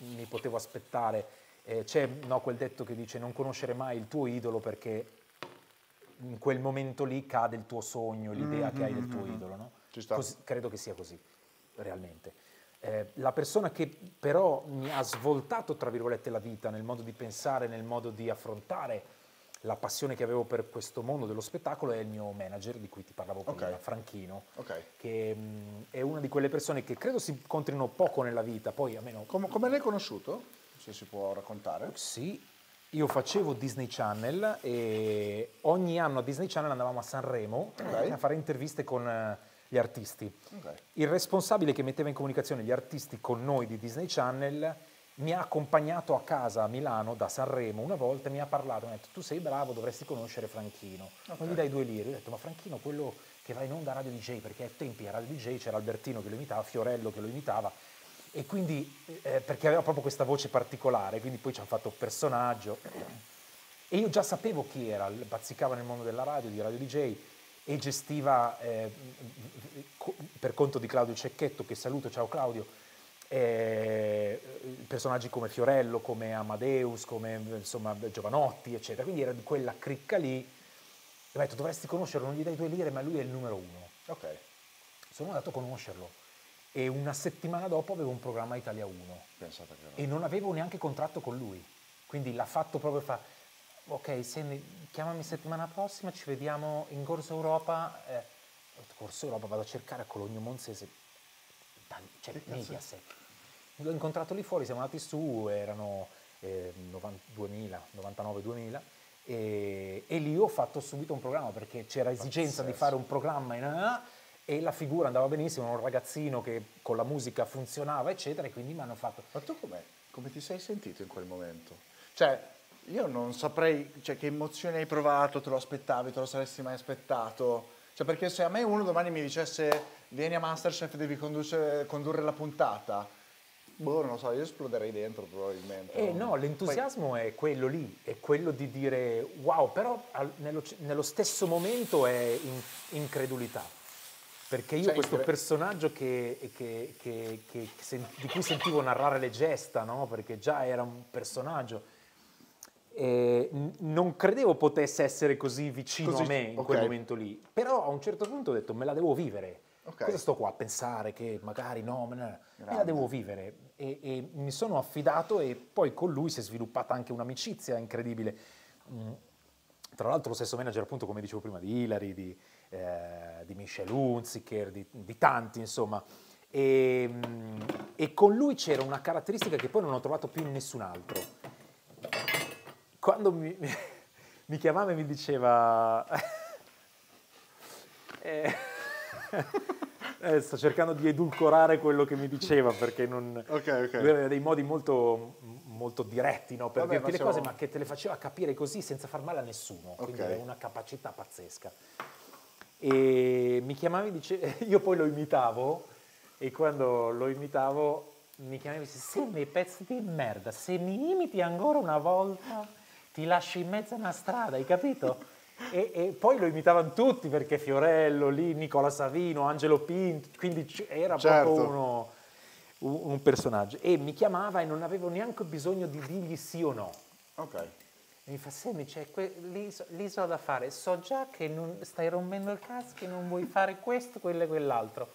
mi potevo aspettare. Eh, c'è no, quel detto che dice non conoscere mai il tuo idolo perché in quel momento lì cade il tuo sogno, l'idea mm -hmm, che hai del tuo mm -hmm. idolo, no? Cos credo che sia così, realmente. Eh, la persona che però mi ha svoltato, tra virgolette, la vita nel modo di pensare, nel modo di affrontare la passione che avevo per questo mondo dello spettacolo è il mio manager di cui ti parlavo prima, okay. Franchino, okay. che mh, mm, è una di quelle persone che credo si incontrino poco nella vita, poi almeno... Com- come l'hai conosciuto? Se si può raccontare. Sì, io facevo Disney Channel e ogni anno a Disney Channel andavamo a Sanremo okay. a fare interviste con eh, gli artisti. Okay. Il responsabile che metteva in comunicazione gli artisti con noi di Disney Channel mi ha accompagnato a casa a Milano da Sanremo una volta e mi ha parlato, mi ha detto tu sei bravo, dovresti conoscere Franchino, okay. non gli dai due lire, io ho detto ma Franchino quello che va in onda a Radio DJ, perché ai tempi a Radio DJ c'era Albertino che lo imitava, Fiorello che lo imitava, e quindi eh, perché aveva proprio questa voce particolare, quindi poi ci hanno fatto personaggio. E io già sapevo chi era, bazzicava nel mondo della radio, di Radio DJ, e gestiva eh, per conto di Claudio Cecchetto, che saluto, ciao Claudio, eh, personaggi come Fiorello, come Amadeus, come insomma, Giovanotti, eccetera. Quindi era di quella cricca lì. E ho detto, dovresti conoscerlo, non gli dai due lire, ma lui è il numero uno. Ok. Sono andato a conoscerlo e una settimana dopo avevo un programma Italia 1 Pensate che era. e non avevo neanche contratto con lui. Quindi l'ha fatto proprio, fa, ok, Sandy, chiamami settimana prossima, ci vediamo in Corso Europa. Eh, Corso Europa, vado a cercare a Cologno Monzese, cioè Mediaset. L'ho incontrato lì fuori, siamo andati su, erano eh, 99 99.000. E, e, lì ho fatto subito un programma perché c'era esigenza Pazzesco. di fare un programma in, e la figura andava benissimo, un ragazzino che con la musica funzionava eccetera e quindi mi hanno fatto... Ma tu come ti sei sentito in quel momento? Cioè, io non saprei cioè, che emozione hai provato, te lo aspettavi, te lo saresti mai aspettato. Cioè, perché se a me uno domani mi dicesse vieni a Masterchef, devi conduce, condurre la puntata, boh, non lo so, io esploderei dentro probabilmente. Eh no, l'entusiasmo Poi... è quello lì, è quello di dire wow, però al, nello, nello, stesso momento è in, incredulità. Perché io cioè, questo incre... personaggio che, che, che, di cui sentivo narrare le gesta, no? perché già era un personaggio, eh, non credevo potesse essere così vicino così, a me in okay. quel momento lì, però a un certo punto ho detto me la devo vivere. Okay. Cosa sto qua a pensare che magari no, me, la devo vivere e, e, mi sono affidato e poi con lui si è sviluppata anche un'amicizia incredibile. Mm. Tra l'altro lo stesso manager appunto come dicevo prima di Hilary, di, eh, di Michel Hunziker, di, di tanti insomma. E, mm, e con lui c'era una caratteristica che poi non ho trovato più in nessun altro quando mi, mi chiamava e mi diceva... eh, eh, sto cercando di edulcorare quello che mi diceva perché non... Okay, okay. Lui aveva dei modi molto, molto diretti no, per Vabbè, dirti le cose, ma che te le faceva capire così senza far male a nessuno. Okay. Quindi aveva una capacità pazzesca. E mi chiamavi, diceva... io poi lo imitavo e quando lo imitavo mi chiamavi e diceva sei mi pezzi di merda, se mi imiti ancora una volta ti lasci in mezzo a una strada, hai capito? E, e, poi lo imitavano tutti perché Fiorello, lì, Nicola Savino, Angelo Pinto, quindi era certo. proprio uno, un, personaggio. E mi chiamava e non avevo neanche bisogno di dirgli sì o no. Ok. E mi fa, Semi, c'è que- l'iso- l'isola da fare, so già che non, stai rompendo il cazzo, che non vuoi fare questo, quello e quell'altro.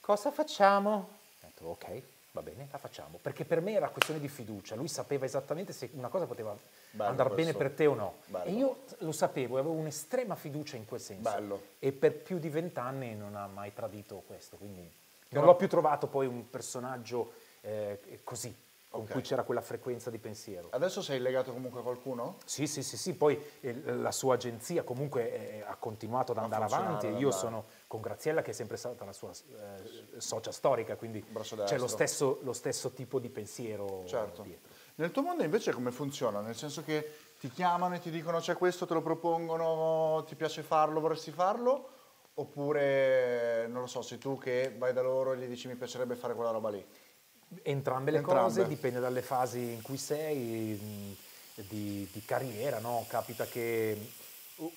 Cosa facciamo? Ho detto, ok, va bene, la facciamo. Perché per me era questione di fiducia, lui sapeva esattamente se una cosa poteva andare bene per te o no. Bello. E io lo sapevo e avevo un'estrema fiducia in quel senso. Bello. E per più di vent'anni non ha mai tradito questo, quindi non l'ho più trovato poi un personaggio eh, così con okay. cui c'era quella frequenza di pensiero. Adesso sei legato comunque a qualcuno? Sì, sì, sì, sì. poi eh, la sua agenzia comunque eh, ha continuato ad andare avanti io andare. sono con Graziella che è sempre stata la sua eh, socia storica, quindi c'è lo stesso, lo stesso, tipo di pensiero certo. dietro. Nel tuo mondo invece come funziona? Nel senso che ti chiamano e ti dicono c'è questo, te lo propongono, ti piace farlo, vorresti farlo? Oppure, non lo so, sei tu che vai da loro e gli dici mi piacerebbe fare quella roba lì? Entrambe le Entrambe. cose, dipende dalle fasi in cui sei mm, di, di carriera, no? capita che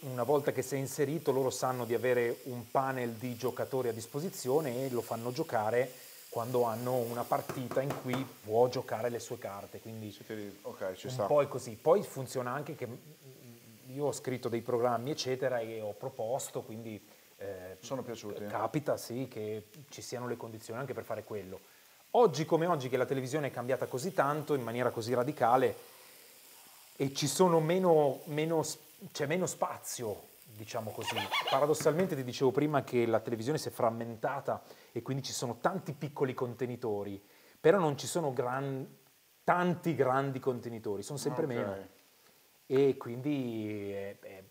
una volta che sei inserito loro sanno di avere un panel di giocatori a disposizione e lo fanno giocare quando hanno una partita in cui può giocare le sue carte, quindi okay, ci sta. poi così. Poi funziona anche che mm, io ho scritto dei programmi eccetera e ho proposto, quindi eh, sono Capita sì che ci siano le condizioni anche per fare quello. Oggi come oggi che la televisione è cambiata così tanto, in maniera così radicale, e ci sono meno, meno, c'è meno spazio, diciamo così. Paradossalmente ti dicevo prima che la televisione si è frammentata e quindi ci sono tanti piccoli contenitori, però non ci sono gran, tanti grandi contenitori, sono sempre okay. meno. E quindi è, è,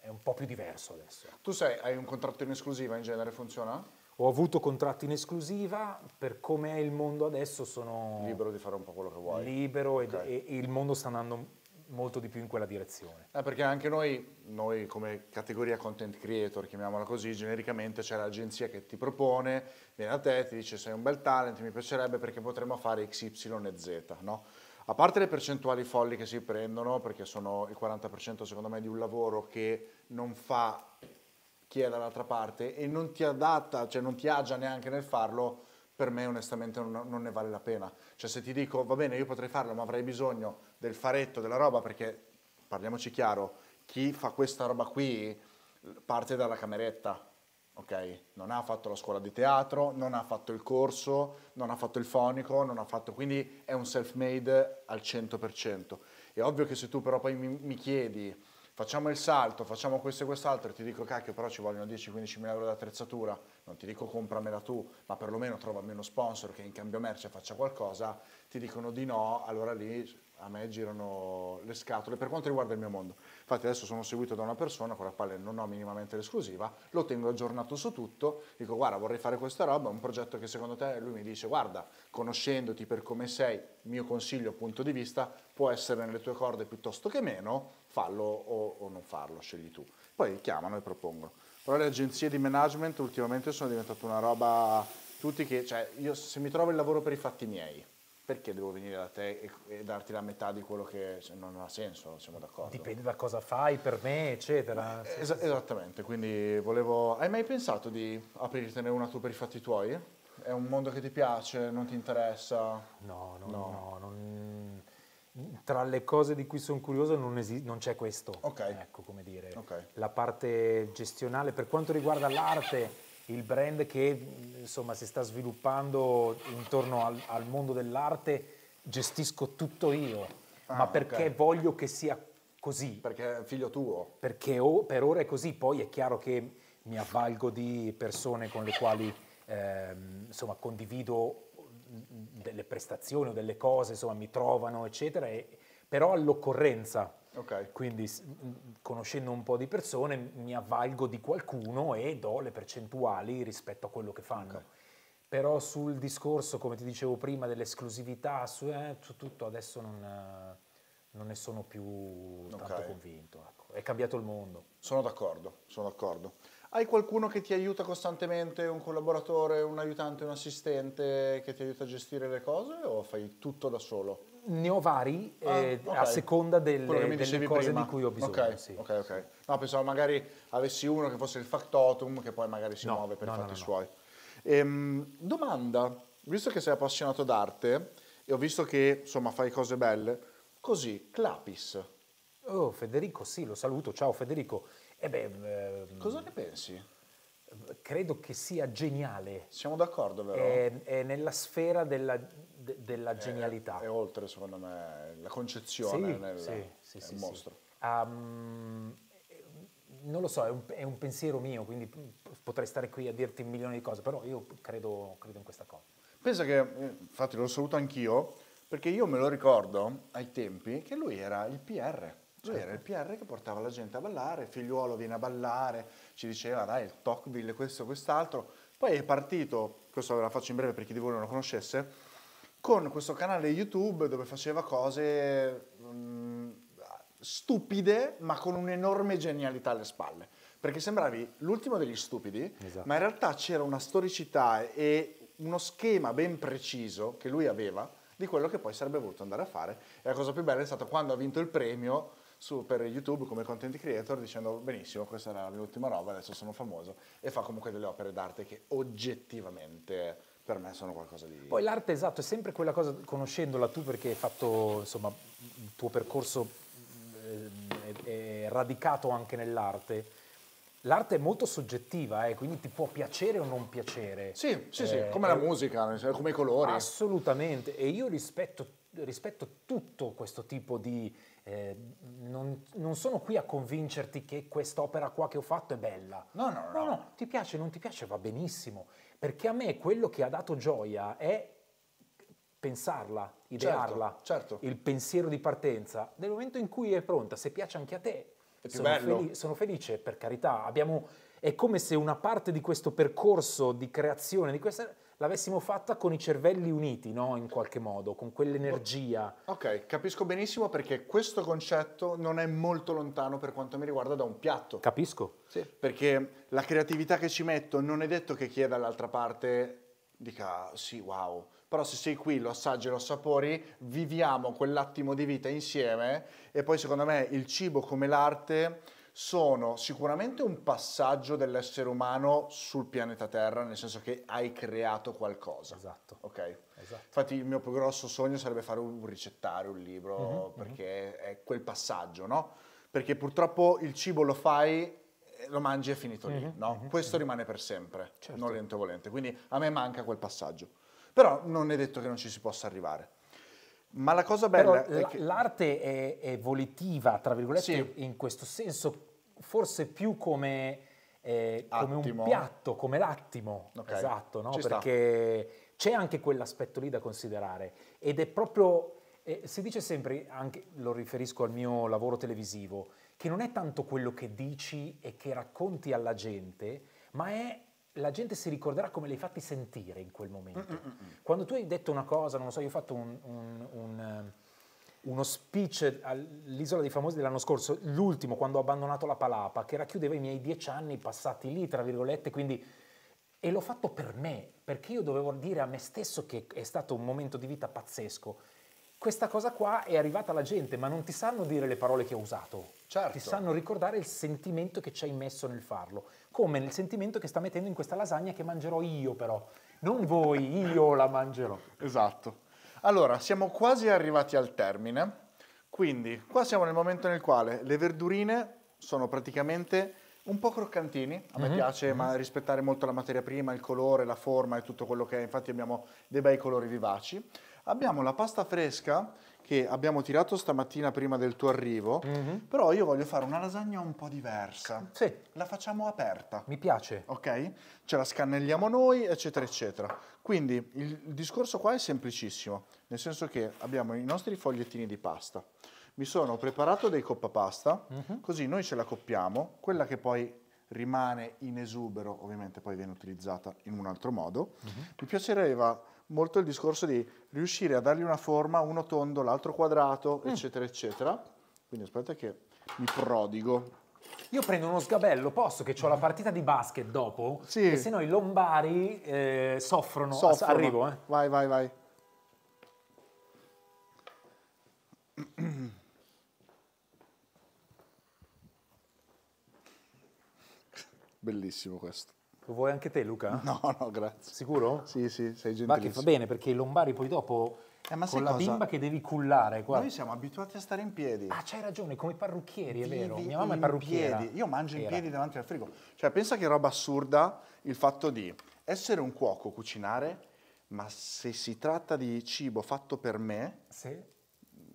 è un po' più diverso adesso. Tu sei, hai un contratto in esclusiva in genere, funziona? ho avuto contratti in esclusiva, per come è il mondo adesso sono... Libero di fare un po' quello che vuoi. Libero okay. e, e il mondo sta andando molto di più in quella direzione. Eh, perché anche noi, noi come categoria content creator, chiamiamola così, genericamente c'è l'agenzia che ti propone, viene a te, ti dice sei un bel talent, mi piacerebbe perché potremmo fare X, Y e Z, no? A parte le percentuali folli che si prendono, perché sono il 40% secondo me di un lavoro che non fa chi è dall'altra parte e non ti adatta, cioè non ti agia neanche nel farlo, per me onestamente non, non, ne vale la pena. Cioè se ti dico va bene io potrei farlo ma avrei bisogno del faretto, della roba perché parliamoci chiaro, chi fa questa roba qui parte dalla cameretta, ok? Non ha fatto la scuola di teatro, non ha fatto il corso, non ha fatto il fonico, non ha fatto... quindi è un self-made al 100%. È ovvio che se tu però poi mi, mi chiedi facciamo il salto, facciamo questo e quest'altro e ti dico cacchio però ci vogliono 10-15 mila euro di attrezzatura, non ti dico compramela tu, ma perlomeno trova meno sponsor che in cambio merce faccia qualcosa, ti dicono di no, allora lì a me girano le scatole per quanto riguarda il mio mondo. Infatti adesso sono seguito da una persona con la quale non ho minimamente l'esclusiva, lo tengo aggiornato su tutto, dico guarda vorrei fare questa roba, un progetto che secondo te, lui mi dice guarda, conoscendoti per come sei, mio consiglio, punto di vista, può essere nelle tue corde piuttosto che meno, fallo o, o non farlo, scegli tu. Poi chiamano e propongono. Però le agenzie di management ultimamente sono diventate una roba, tutti che, cioè io se mi trovo il lavoro per i fatti miei, perché devo venire da te e, e, darti la metà di quello che non ha senso, siamo d'accordo. Dipende da cosa fai per me, eccetera. Eh, es esattamente, quindi volevo... Hai mai pensato di aprirtene una tu per i fatti tuoi? È un mondo che ti piace, non ti interessa? No, no, no. no non... Tra le cose di cui sono curioso non, non c'è questo. Ok. Ecco, come dire. Okay. La parte gestionale, per quanto riguarda l'arte il brand che insomma, si sta sviluppando intorno al, al mondo dell'arte, gestisco tutto io, ah, ma perché okay. voglio che sia così. Perché è figlio tuo. Perché o, per ora è così, poi è chiaro che mi avvalgo di persone con le quali ehm, insomma, condivido delle prestazioni o delle cose, insomma, mi trovano, eccetera, e, però all'occorrenza Okay. Quindi conoscendo un po' di persone mi avvalgo di qualcuno e do le percentuali rispetto a quello che fanno. Okay. Però sul discorso, come ti dicevo prima, dell'esclusività, su, eh, tutto adesso non, non, ne sono più tanto okay. convinto. Ecco. È cambiato il mondo. Sono d'accordo, sono d'accordo hai qualcuno che ti aiuta costantemente, un collaboratore, un aiutante, un assistente che ti aiuta a gestire le cose o fai tutto da solo? Ne ho vari ah, eh, okay. a seconda delle, delle cose prima. di cui ho bisogno. Okay, sì. ok, ok. No, pensavo magari avessi uno che fosse il factotum che poi magari si no, muove per no, i fatti no, suoi. Ehm, domanda, visto che sei appassionato d'arte e ho visto che insomma fai cose belle, così, Clapis. Oh, Federico, sì, lo saluto. Ciao Federico. E eh beh, ehm, Cosa ne pensi? Credo che sia geniale. Siamo d'accordo, vero? È, è nella sfera della, de, della genialità. È, oltre, secondo me, la concezione sì, nel, sì, sì, sì, mostro. Sì. Um, non lo so, è un, è un, pensiero mio, quindi potrei stare qui a dirti un milione di cose, però io credo, credo in questa cosa. Pensa che, eh, infatti lo saluto anch'io, perché io me lo ricordo ai tempi che lui era il PR lui certo. era il PR che portava la gente a ballare, figliuolo viene a ballare, ci diceva dai, il Tocqueville, questo, quest'altro. Poi è partito, questo ve la faccio in breve per chi di voi non lo conoscesse, con questo canale YouTube dove faceva cose mh, mm, stupide ma con un'enorme genialità alle spalle. Perché sembravi l'ultimo degli stupidi, esatto. ma in realtà c'era una storicità e uno schema ben preciso che lui aveva di quello che poi sarebbe voluto andare a fare. E la cosa più bella è stata quando ha vinto il premio su, per YouTube come content creator dicendo benissimo, questa era la mia ultima roba, adesso sono famoso e fa comunque delle opere d'arte che oggettivamente per me sono qualcosa di... Poi l'arte, esatto, è sempre quella cosa, conoscendola tu perché hai fatto, insomma, il tuo percorso eh, è radicato anche nell'arte, l'arte è molto soggettiva, eh, quindi ti può piacere o non piacere. Sì, sì, eh, sì, come la musica, come i colori. Assolutamente, e io rispetto, rispetto tutto questo tipo di eh, non, non, sono qui a convincerti che quest'opera qua che ho fatto è bella. No, no, no. No, no, ti piace, non ti piace, va benissimo. Perché a me quello che ha dato gioia è pensarla, certo, idearla, certo, certo. il pensiero di partenza. Nel momento in cui è pronta, se piace anche a te, sono, fel- sono felice, per carità. Abbiamo, è come se una parte di questo percorso di creazione, di questa l'avessimo fatta con i cervelli uniti, no? in qualche modo, con quell'energia. Ok, capisco benissimo perché questo concetto non è molto lontano per quanto mi riguarda da un piatto. Capisco. Sì. Perché la creatività che ci metto non è detto che chi è dall'altra parte dica sì, wow. Però se sei qui, lo assaggi, lo sapori, viviamo quell'attimo di vita insieme e poi secondo me il cibo come l'arte sono sicuramente un passaggio dell'essere umano sul pianeta Terra, nel senso che hai creato qualcosa. Esatto. Ok. Esatto. Infatti il mio più grosso sogno sarebbe fare un ricettario, un libro, mm-hmm, perché mm-hmm. è quel passaggio, no? Perché purtroppo il cibo lo fai eh, lo mangi e è finito lì, mm-hmm, Questo mhm. rimane per sempre, certo. non lento volente. Quindi a me manca quel passaggio. Però non è detto che non ci si possa arrivare. Ma la cosa bella Però è che... L'arte è, è, volitiva, tra virgolette, sì. in questo senso, forse più come, eh, come un piatto, come l'attimo. Okay. Esatto, no? perché c'è anche quell'aspetto lì da considerare. Ed è proprio, eh, si dice sempre, anche, lo riferisco al mio lavoro televisivo, che non è tanto quello che dici e che racconti alla gente, ma è la gente si ricorderà come l'hai fatti sentire in quel momento. Mm mm, mm, mm, Quando tu hai detto una cosa, non lo so, io ho fatto un, un, un, eh, uno speech all'Isola dei Famosi dell'anno scorso, l'ultimo, quando ho abbandonato la Palapa, che racchiudeva i miei dieci anni passati lì, tra virgolette, quindi... E l'ho fatto per me, perché io dovevo dire a me stesso che è stato un momento di vita pazzesco questa cosa qua è arrivata alla gente, ma non ti sanno dire le parole che ha usato. Certo. Ti sanno ricordare il sentimento che ci hai messo nel farlo, come nel sentimento che sta mettendo in questa lasagna che mangerò io però, non voi, io la mangerò. Esatto. Allora, siamo quasi arrivati al termine, quindi qua siamo nel momento nel quale le verdurine sono praticamente un po' croccantini, a me mm-hmm. piace mm-hmm. ma rispettare molto la materia prima, il colore, la forma e tutto quello che è, infatti abbiamo dei bei colori vivaci. Abbiamo la pasta fresca che abbiamo tirato stamattina prima del tuo arrivo, mm -hmm. però io voglio fare una lasagna un po' diversa. Sì. La facciamo aperta. Mi piace. Ok? Ce la scannelliamo noi, eccetera, eccetera. Quindi il discorso qua è semplicissimo, nel senso che abbiamo i nostri fogliettini di pasta. Mi sono preparato dei coppapasta, mm -hmm. così noi ce la coppiamo, quella che poi rimane in esubero, ovviamente poi viene utilizzata in un altro modo. Mm -hmm. Mi piacerebbe molto il discorso di riuscire a dargli una forma, uno tondo, l'altro quadrato, mm. eccetera, eccetera. Quindi aspetta che mi prodigo. Io prendo uno sgabello, posso che ho la partita di basket dopo? Sì. E se no i lombari eh, soffrono. soffrono. Arrivo, eh. Vai, vai, vai. Bellissimo questo. Lo vuoi anche te, Luca? No, no, grazie. Sicuro? Sì, sì, sei gentile. Ma che fa bene, perché i lombari poi dopo... Eh, ma con la cosa? bimba che devi cullare qua. Noi siamo abituati a stare in piedi. Ah, c'hai ragione, come i parrucchieri, è Vivi vero. Mia mamma è parrucchiera. Piedi. Io mangio Era. in piedi davanti al frigo. Cioè, pensa che roba assurda il fatto di essere un cuoco, cucinare, ma se si tratta di cibo fatto per me, sì.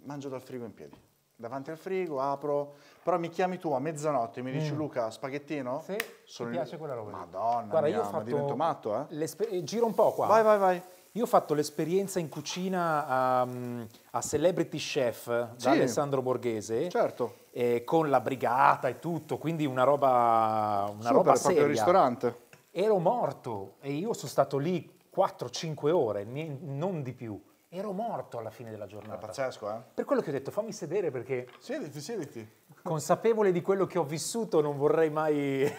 mangio dal frigo in piedi davanti al frigo, apro, però mi chiami tu a mezzanotte, e mi dici mm. Luca, spaghettino? Sì, mi piace quella roba. Madonna Guarda, mia, io ho fatto divento matto, eh. eh? Giro un po' qua. Vai, vai, vai. Io ho fatto l'esperienza in cucina a, mm, a Celebrity Chef sì. da Alessandro Borghese. Certo. Eh, con la brigata e tutto, quindi una roba, una Super, roba seria. il ristorante. Ero morto e io sono stato lì 4-5 ore, non di più ero morto alla fine della giornata. È pazzesco, eh? Per quello che ho detto, fammi sedere perché... Siediti, siediti. Consapevole di quello che ho vissuto, non vorrei mai...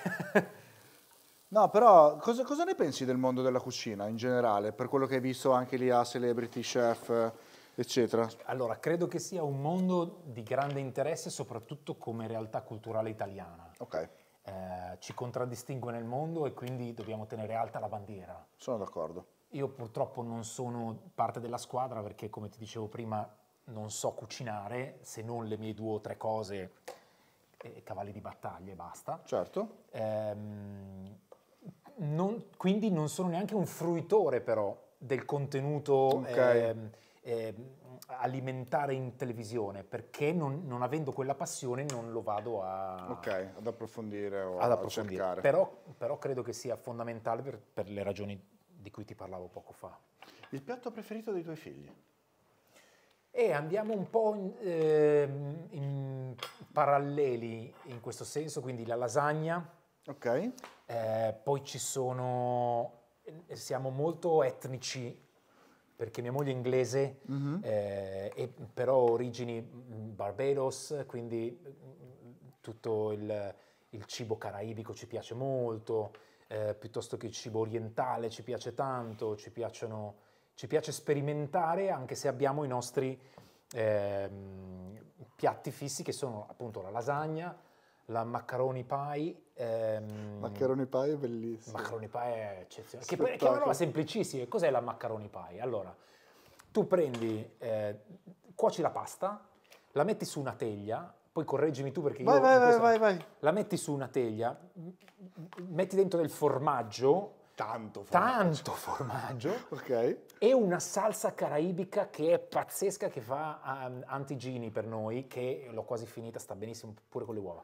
no, però cosa, cosa, ne pensi del mondo della cucina in generale, per quello che hai visto anche lì a Celebrity Chef, eccetera? Allora, credo che sia un mondo di grande interesse, soprattutto come realtà culturale italiana. Ok. Eh, ci contraddistingue nel mondo e quindi dobbiamo tenere alta la bandiera. Sono d'accordo. Io purtroppo non sono parte della squadra perché, come ti dicevo prima, non so cucinare se non le mie due o tre cose, eh, cavalli di battaglia e basta. Certo. Ehm, non, quindi non sono neanche un fruitore però del contenuto okay. eh, eh, alimentare in televisione perché non, non, avendo quella passione non lo vado a, okay, ad approfondire o ad approfondire. a cercare. Però, però, credo che sia fondamentale per, per le ragioni di cui ti parlavo poco fa. Il piatto preferito dei tuoi figli? E andiamo un po' in, eh, in paralleli in questo senso, quindi la lasagna. Ok. Eh, poi ci sono... siamo molto etnici perché mia moglie è inglese, mm-hmm. eh, però origini mm, Barbados, quindi mm, tutto il il cibo caraibico ci piace molto, eh, piuttosto che il cibo orientale ci piace tanto, ci, piacciono, ci piace sperimentare anche se abbiamo i nostri eh, piatti fissi che sono appunto la lasagna, la macaroni pie. Ehm, macaroni pie è bellissimo. Macaroni pie è eccezionale. Che, che è una roba semplicissima. Cos'è la macaroni pie? Allora, tu prendi, eh, cuoci la pasta, la metti su una teglia poi correggimi tu perché vai, io... Vai, vai, vai, vai. La metti su una teglia, metti dentro del formaggio tanto formaggio. Tanto formaggio. ok. E una salsa caraibica che è pazzesca, che fa um, antigini per noi, che l'ho quasi finita, sta benissimo pure con le uova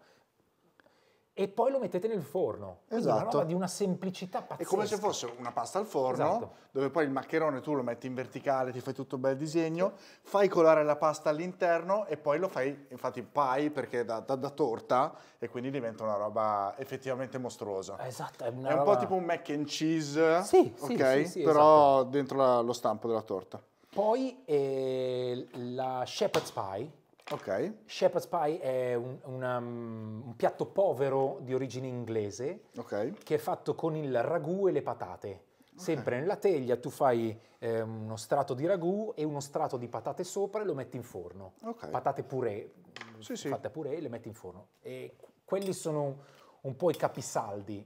e poi lo mettete nel forno. esatto. È una roba esatto. di una semplicità pazzesca. È come se fosse una pasta al forno, esatto. dove poi il maccherone tu lo metti in verticale, ti fai tutto un bel disegno, fai colare la pasta all'interno e poi lo fai, infatti, pie perché da, da, da torta e quindi diventa una roba effettivamente mostruosa. Esatto, è, è un roba... po' tipo un mac and cheese, sì, okay? sì, sì, sì però esatto. dentro la, lo stampo della torta. Poi eh, la shepherd's pie Ok. Shepherd's pie è un, una, mm, un piatto povero di origine inglese okay. che è fatto con il ragù e le patate. Okay. Sempre nella teglia tu fai eh, uno strato di ragù e uno strato di patate sopra e lo metti in forno. Okay. Patate pure sì, fatte a purè e le metti in forno. E quelli sono un po' i capisaldi.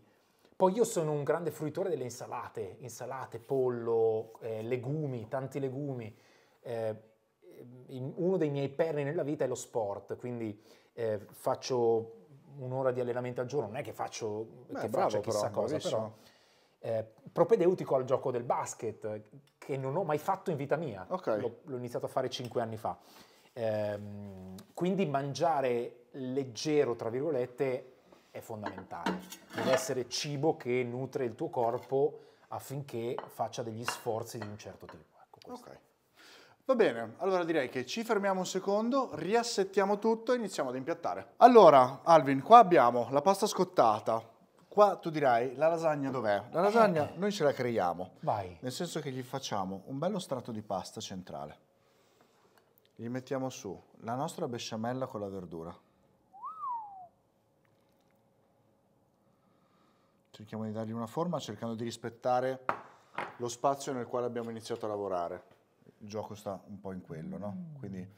Poi io sono un grande fruitore delle insalate, insalate, pollo, eh, legumi, tanti legumi. Eh, eh, uno dei miei perni nella vita è lo sport, quindi eh, faccio un'ora di allenamento al giorno, non è che faccio, Beh, che bravo, chissà però, cosa, bravissimo. però eh, propedeutico al gioco del basket, che non ho mai fatto in vita mia, okay. l'ho, l'ho iniziato a fare cinque anni fa. Eh, quindi mangiare leggero, tra virgolette, è fondamentale. Deve essere cibo che nutre il tuo corpo affinché faccia degli sforzi di un certo tipo. Ecco, ok. Va bene, allora direi che ci fermiamo un secondo, riassettiamo tutto e iniziamo ad impiattare. Allora, Alvin, qua abbiamo la pasta scottata. Qua tu dirai, la lasagna dov'è? La eh. lasagna noi ce la creiamo. Vai. Nel senso che gli facciamo un bello strato di pasta centrale. Gli mettiamo su la nostra besciamella con la verdura. Cerchiamo di dargli una forma cercando di rispettare lo spazio nel quale abbiamo iniziato a lavorare il gioco sta un po' in quello, no? Mm. Quindi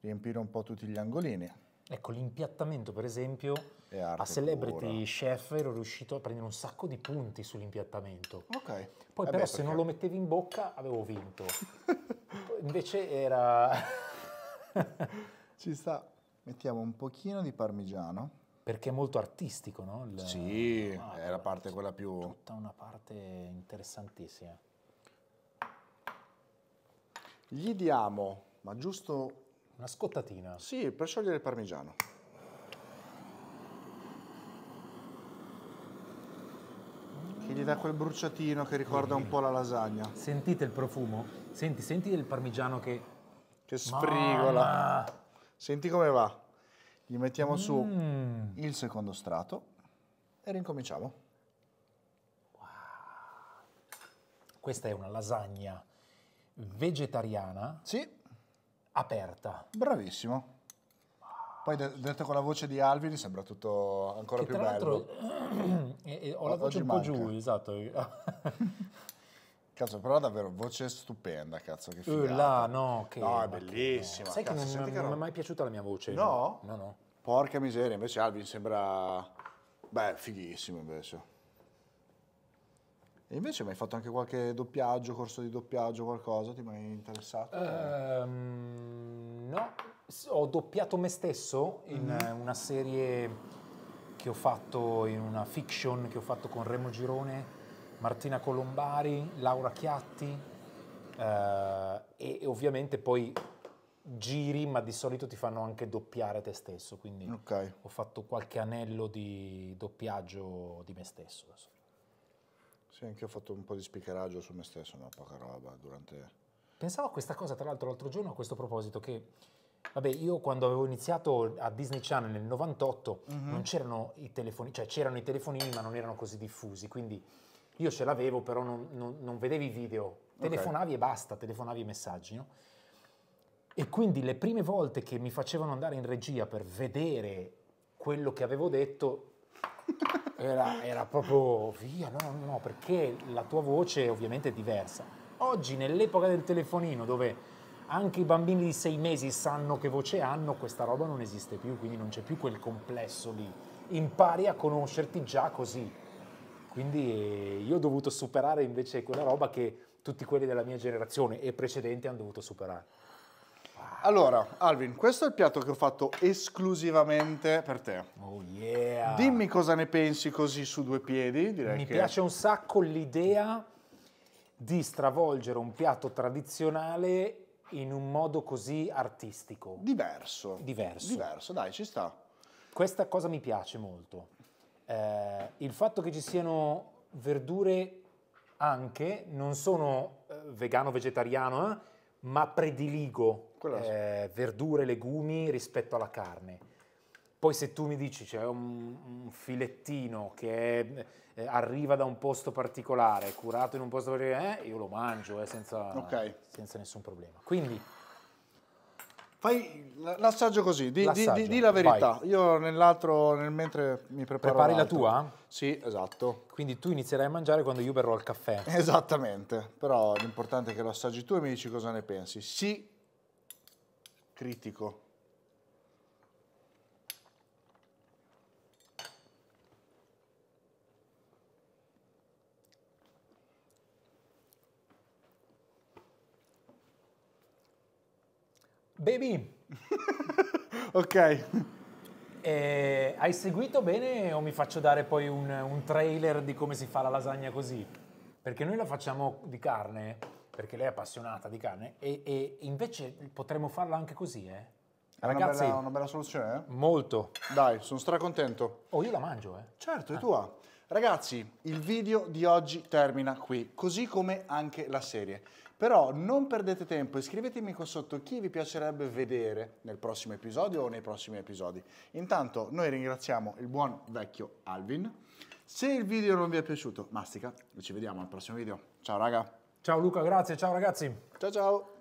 riempire un po' tutti gli angolini. Ecco, l'impiattamento, per esempio, a Celebrity pura. Chef ero riuscito a prendere un sacco di punti sull'impiattamento. Ok. Poi eh però beh, se perché... non lo mettevi in bocca avevo vinto. Invece era... Ci sta. Mettiamo un pochino di parmigiano. Perché è molto artistico, no? Il... Sì, ah, è la parte quella più... Tutta una parte interessantissima. Gli diamo, ma giusto... Una scottatina. Sì, per sciogliere il parmigiano. che gli dà quel bruciatino che ricorda un po' la lasagna. Sentite il profumo? Senti, senti il parmigiano che... Che sfrigola. Mamma. Senti come va. Gli mettiamo mm. su il secondo strato e rincominciamo. Wow. Questa è una lasagna vegetariana sì. aperta. Bravissimo. Poi detto con la voce di Alvin sembra tutto ancora che più bello. e, e ho la voce Oggi un po' giù, esatto. Cazzo, però davvero, voce stupenda, cazzo, che eh, figata. là, no, che... No, è bellissima. Sai cazzo, che non, non mi è mai piaciuta la mia voce. No? No, no. Porca miseria, invece Alvin sembra... Beh, fighissimo invece. E invece mi hai fatto anche qualche doppiaggio, corso di doppiaggio, qualcosa? Ti mai interessato? Um, no, ho doppiato me stesso in mm. una serie che ho fatto, in una fiction che ho fatto con Remo Girone, Martina Colombari, Laura Chiatti uh, e, e ovviamente poi giri, ma di solito ti fanno anche doppiare te stesso, quindi okay. ho fatto qualche anello di doppiaggio di me stesso. Sì, anche ho fatto un po' di spiccheraggio su me stesso, una poca roba durante... Pensavo a questa cosa, tra l'altro, l'altro giorno a questo proposito, che Vabbè, io quando avevo iniziato a Disney Channel nel 98 mm-hmm. non c'erano i telefoni, cioè c'erano i telefonini ma non erano così diffusi, quindi io ce l'avevo però non, non, non vedevi i video, telefonavi okay. e basta, telefonavi i messaggi, no? E quindi le prime volte che mi facevano andare in regia per vedere quello che avevo detto, era, era proprio via, no, no, no, perché la tua voce ovviamente è diversa. Oggi, nell'epoca del telefonino, dove anche i bambini di sei mesi sanno che voce hanno, questa roba non esiste più, quindi non c'è più quel complesso lì. Impari a conoscerti già così. Quindi eh, io ho dovuto superare invece quella roba che tutti quelli della mia generazione e precedenti hanno dovuto superare. Allora, Alvin, questo è il piatto che ho fatto esclusivamente per te. Oh yeah! Dimmi cosa ne pensi così su due piedi, direi Mi che... piace un sacco l'idea di stravolgere un piatto tradizionale in un modo così artistico. Diverso. Diverso. Diverso, dai, ci sta. Questa cosa mi piace molto. Eh, il fatto che ci siano verdure anche, non sono eh, vegano-vegetariano, eh? ma prediligo eh, verdure e legumi rispetto alla carne. Poi se tu mi dici c'è cioè, un, un, filettino che è, eh, arriva da un posto particolare, curato in un posto particolare, eh, io lo mangio eh, senza, okay. senza nessun problema. Quindi Fai l'assaggio così, di, di, di, di la verità. Vai. Io nell'altro, nel mentre mi preparo Prepari la tua? Sì, esatto. Quindi tu inizierai a mangiare quando io berrò il caffè. Esattamente, però l'importante è che lo assaggi tu e mi dici cosa ne pensi. Sì, critico. Baby! ok. E eh, hai seguito bene o mi faccio dare poi un, un trailer di come si fa la lasagna così? Perché noi la facciamo di carne, perché lei è appassionata di carne, e, e invece potremmo farla anche così, eh? È Ragazzi, una bella, una bella soluzione, eh? Molto. Dai, sono stracontento. Oh, io la mangio, eh? Certo, è ah. tua. Ragazzi, il video di oggi termina qui, così come anche la serie. Però non perdete tempo e scrivetemi qua sotto chi vi piacerebbe vedere nel prossimo episodio o nei prossimi episodi. Intanto noi ringraziamo il buon vecchio Alvin. Se il video non vi è piaciuto, mastica, ci vediamo al prossimo video. Ciao raga! Ciao Luca, grazie, ciao ragazzi! Ciao ciao!